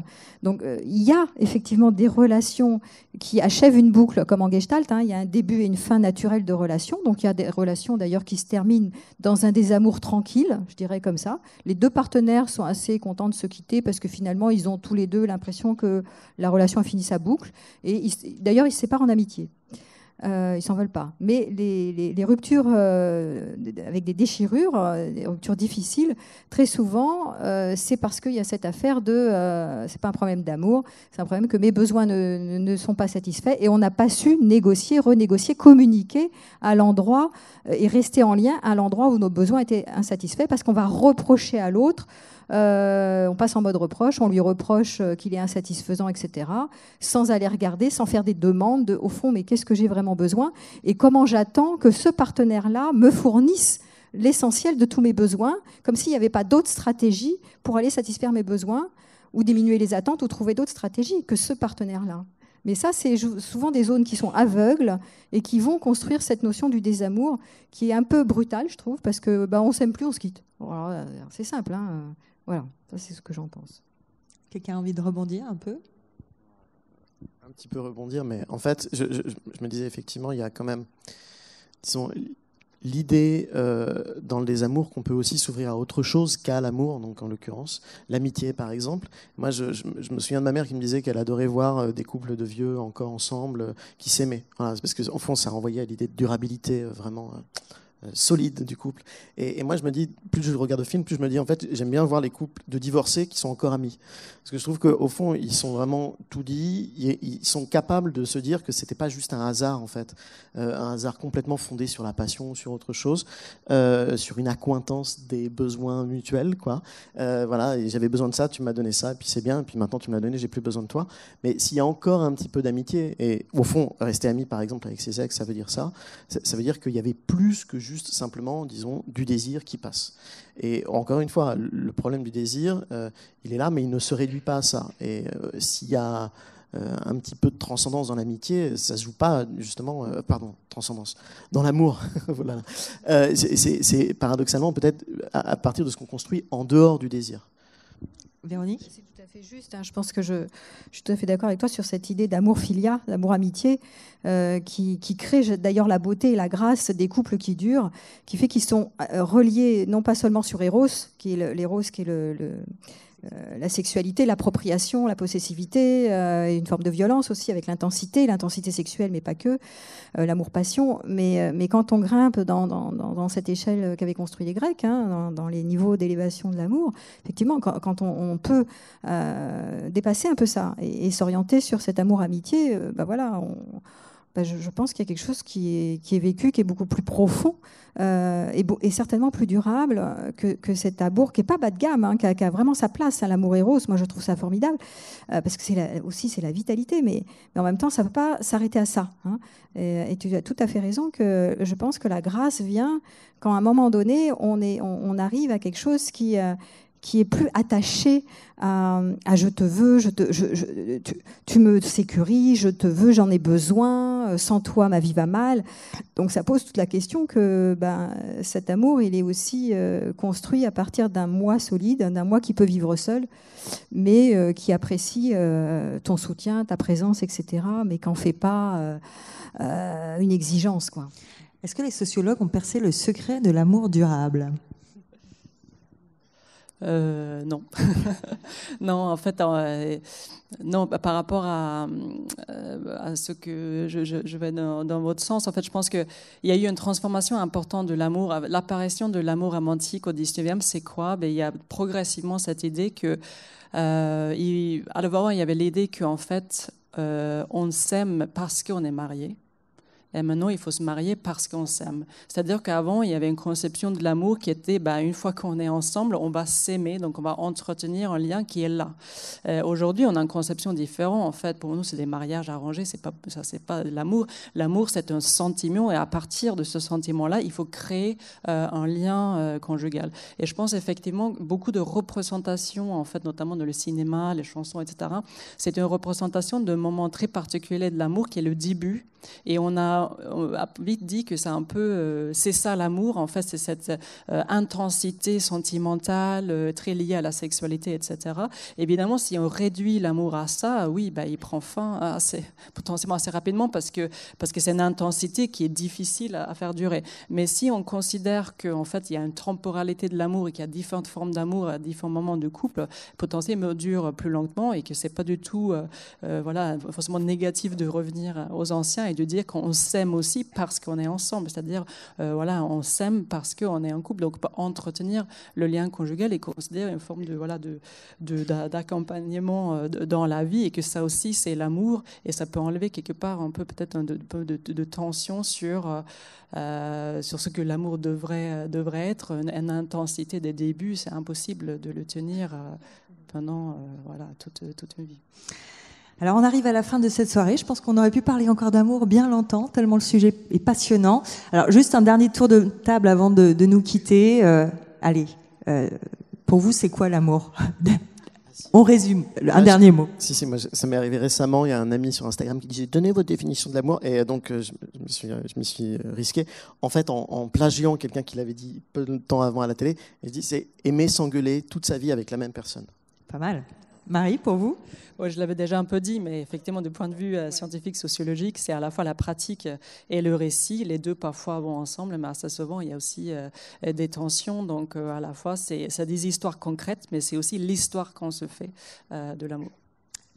Donc euh, il y a effectivement des relations qui achèvent une boucle, comme en Gestalt. Hein. Il y a un début et une fin naturelle de relation. Donc il y a des relations d'ailleurs qui se terminent dans un désamour tranquille, je dirais comme ça. Les deux partenaires sont assez contents de se quitter parce que finalement ils ont tout les deux l'impression que la relation a fini sa boucle. Et d'ailleurs, ils se séparent en amitié. Euh, ils s'en veulent pas. Mais les, ruptures euh, avec des déchirures, euh, des ruptures difficiles, très souvent, euh, c'est parce qu'il y a cette affaire de, c'est pas un problème d'amour, c'est un problème que mes besoins ne, ne sont pas satisfaits et on n'a pas su négocier, renégocier, communiquer à l'endroit et rester en lien à l'endroit où nos besoins étaient insatisfaits parce qu'on va reprocher à l'autre euh, on passe en mode reproche, on lui reproche euh, qu'il est insatisfaisant, etc., sans aller regarder, sans faire des demandes au fond, mais qu'est-ce que j'ai vraiment besoin et comment j'attends que ce partenaire-là me fournisse l'essentiel de tous mes besoins, comme s'il n'y avait pas d'autre stratégie pour aller satisfaire mes besoins ou diminuer les attentes ou trouver d'autres stratégies que ce partenaire-là. Mais ça, c'est souvent des zones qui sont aveugles et qui vont construire cette notion du désamour qui est un peu brutale, je trouve, parce que bah, on s'aime plus, on se quitte. C'est simple, hein voilà, ça c'est ce que j'en pense. Quelqu'un a envie de rebondir un peu Un petit peu rebondir, mais en fait, je, me disais effectivement, il y a quand même, disons, l'idée euh, dans les amours qu'on peut aussi s'ouvrir à autre chose qu'à l'amour, donc en l'occurrence l'amitié par exemple. Moi, je, me souviens de ma mère qui me disait qu'elle adorait voir euh, des couples de vieux encore ensemble euh, qui s'aimaient. parce que fond, ça renvoyait à l'idée de durabilité vraiment solide du couple. Et, moi, je me dis, plus je regarde le film, plus je me dis, en fait, j'aime bien voir les couples de divorcés qui sont encore amis. Parce que je trouve qu'au fond, ils sont vraiment tout dit, ils sont capables de se dire que c'était pas juste un hasard, en fait. Euh, un hasard complètement fondé sur la passion, sur autre chose, euh, sur une accointance des besoins mutuels, quoi. Euh, voilà, j'avais besoin de ça, tu m'as donné ça, et puis c'est bien, et puis maintenant tu m'as donné, j'ai plus besoin de toi. Mais s'il y a encore un petit peu d'amitié, et au fond, rester ami, par exemple, avec ses ex, ça veut dire ça, ça, ça veut dire qu'il y avait plus que juste juste simplement, disons, du désir qui passe. Et encore une fois, le problème du désir, euh, il est là, mais il ne se réduit pas à ça. Et euh, s'il y a euh, un petit peu de transcendance dans l'amitié, ça se joue pas justement, pardon, transcendance, dans l'amour. [laughs] voilà. c'est paradoxalement peut-être à, partir de ce qu'on construit en dehors du désir. Véronique C'est tout à fait juste. Hein. Je pense que je, suis tout à fait d'accord avec toi sur cette idée d'amour filia, d'amour amitié, euh, qui, crée d'ailleurs la beauté et la grâce des couples qui durent, qui fait qu'ils sont euh, reliés non pas seulement sur Eros, qui est l'Eros, qui est le, le euh, la sexualité, l'appropriation, la possessivité, euh, une forme de violence aussi avec l'intensité, l'intensité sexuelle, mais pas que, euh, l'amour-passion. Mais, quand on grimpe dans, cette échelle qu'avaient construit les Grecs, hein, dans, les niveaux d'élévation de l'amour, effectivement, quand, on, peut dépasser un peu ça et, s'orienter sur cet amour-amitié, ben voilà, on ben je, pense qu'il y a quelque chose qui est, qui est, vécu, qui est beaucoup plus profond euh, et, et, certainement plus durable euh, que, que, cet amour qui est pas bas de gamme, hein, qui, a, qui, a, vraiment sa place. à hein, l'amour héros, moi je trouve ça formidable euh, parce que c'est aussi c'est la vitalité, mais, mais, en même temps ça ne peut pas s'arrêter à ça. Hein. Et, et, tu as tout à fait raison que je pense que la grâce vient quand à un moment donné on, est, on, arrive à quelque chose qui, euh, qui est plus attaché euh, à, je te veux, je tu, me sécurises, je te veux, j'en ai besoin, euh, sans toi ma vie va mal. Donc ça pose toute la question que ben, cet amour, il est aussi euh, construit à partir d'un moi solide, d'un moi qui peut vivre seul, mais qui apprécie ton soutien, ta présence, etc., mais qu'en fait pas une exigence. quoi. Est-ce que les sociologues ont percé le secret de l'amour durable euh, non. [laughs] non, en fait, euh, non, bah, par rapport euh, à, ce que je, je, vais dans, votre sens, en fait, je pense qu'il y a eu une transformation importante de l'amour. L'apparition de l'amour romantique au 19e, c'est quoi ben, Il y a progressivement cette idée que, à il y avait l'idée qu'en fait, on s'aime parce qu'on est marié. Et eh, maintenant, il faut se marier parce qu'on s'aime. C'est-à-dire qu'avant, il y avait une conception de l'amour qui était, ben, une fois qu'on est ensemble, on va s'aimer, donc on va entretenir un lien qui est là. Eh, aujourd'hui, on a une conception différente. En fait, pour nous, c'est des mariages arrangés, c'est pas, ça, c'est pas l'amour. L'amour, c'est un sentiment, et à partir de ce sentiment-là, il faut créer euh, un lien euh, conjugal. Et je pense effectivement beaucoup de représentations, en fait, notamment dans le cinéma, les chansons, etc. C'est une représentation de moments très particulier de l'amour qui est le début, et on a on a vite dit que c'est un peu, euh, c'est ça l'amour, en fait, c'est cette euh, intensité sentimentale euh, très liée à la sexualité, etc. Évidemment, si on réduit l'amour à ça, oui, bah, il prend fin assez, potentiellement assez rapidement parce que parce que c'est une intensité qui est difficile à, faire durer. Mais si on considère qu'en fait, il y a une temporalité de l'amour et qu'il y a différentes formes d'amour à différents moments de couple, potentiellement dure plus lentement et que c'est pas du tout, voilà, forcément négatif de revenir aux anciens et de dire qu'on s'aime aussi parce qu'on est ensemble. C'est-à-dire, euh, voilà, on s'aime parce qu'on est en couple. Donc, entretenir le lien conjugal est considéré une forme de voilà d'accompagnement euh, dans la vie et que ça aussi c'est l'amour et ça peut enlever quelque part un peu peut-être un peu de, tension sur euh, sur ce que l'amour devrait devrait être. Une, intensité des débuts, c'est impossible de le tenir pendant voilà toute toute une vie. Alors on arrive à la fin de cette soirée. Je pense qu'on aurait pu parler encore d'amour bien longtemps, tellement le sujet est passionnant. Alors juste un dernier tour de table avant de, nous quitter. Euh, allez, euh, pour vous, c'est quoi l'amour [laughs] On résume. Un dernier mot. Si, si, moi, ça m'est arrivé récemment. Il y a un ami sur Instagram qui disait Donnez votre définition de l'amour. Et donc, euh, je, me suis, risqué. En fait, en, plagiant quelqu'un qui l'avait dit peu de temps avant à la télé, il dit C'est aimer s'engueuler toute sa vie avec la même personne. Pas mal. Marie, pour vous Je l'avais déjà un peu dit, mais effectivement, du point de vue euh, scientifique, sociologique, c'est à la fois la pratique euh, et le récit. Les deux parfois vont ensemble, mais assez souvent, il y a aussi euh, des tensions. Donc, à la fois, c'est des histoires concrètes, mais c'est aussi l'histoire qu'on se fait de l'amour.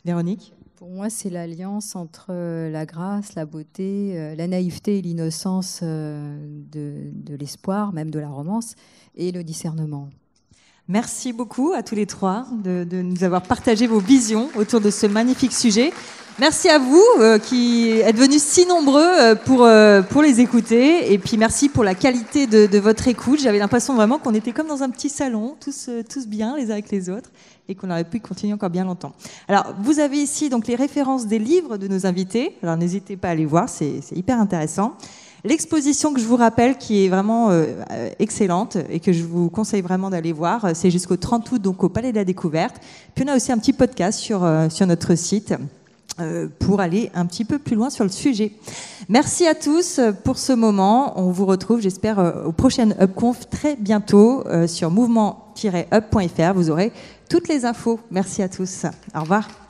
Véronique Pour moi, c'est l'alliance entre la grâce, la beauté, la naïveté et l'innocence de l'espoir, même de la romance, et le discernement. Merci beaucoup à tous les trois de, de, nous avoir partagé vos visions autour de ce magnifique sujet. Merci à vous euh, qui êtes venus si nombreux euh, pour, euh, pour les écouter. Et puis merci pour la qualité de, de votre écoute. J'avais l'impression vraiment qu'on était comme dans un petit salon, tous, tous bien les uns avec les autres et qu'on aurait pu continuer encore bien longtemps. Alors, vous avez ici donc les références des livres de nos invités. Alors, n'hésitez pas à les voir, c'est hyper intéressant. L'exposition que je vous rappelle, qui est vraiment euh, euh, excellente et que je vous conseille vraiment d'aller voir, euh, c'est jusqu'au 30 août, donc au Palais de la Découverte. Puis on a aussi un petit podcast sur, sur notre site pour aller un petit peu plus loin sur le sujet. Merci à tous pour ce moment. On vous retrouve, j'espère, au prochain UpConf très bientôt sur mouvement-up.fr. Vous aurez toutes les infos. Merci à tous. Au revoir.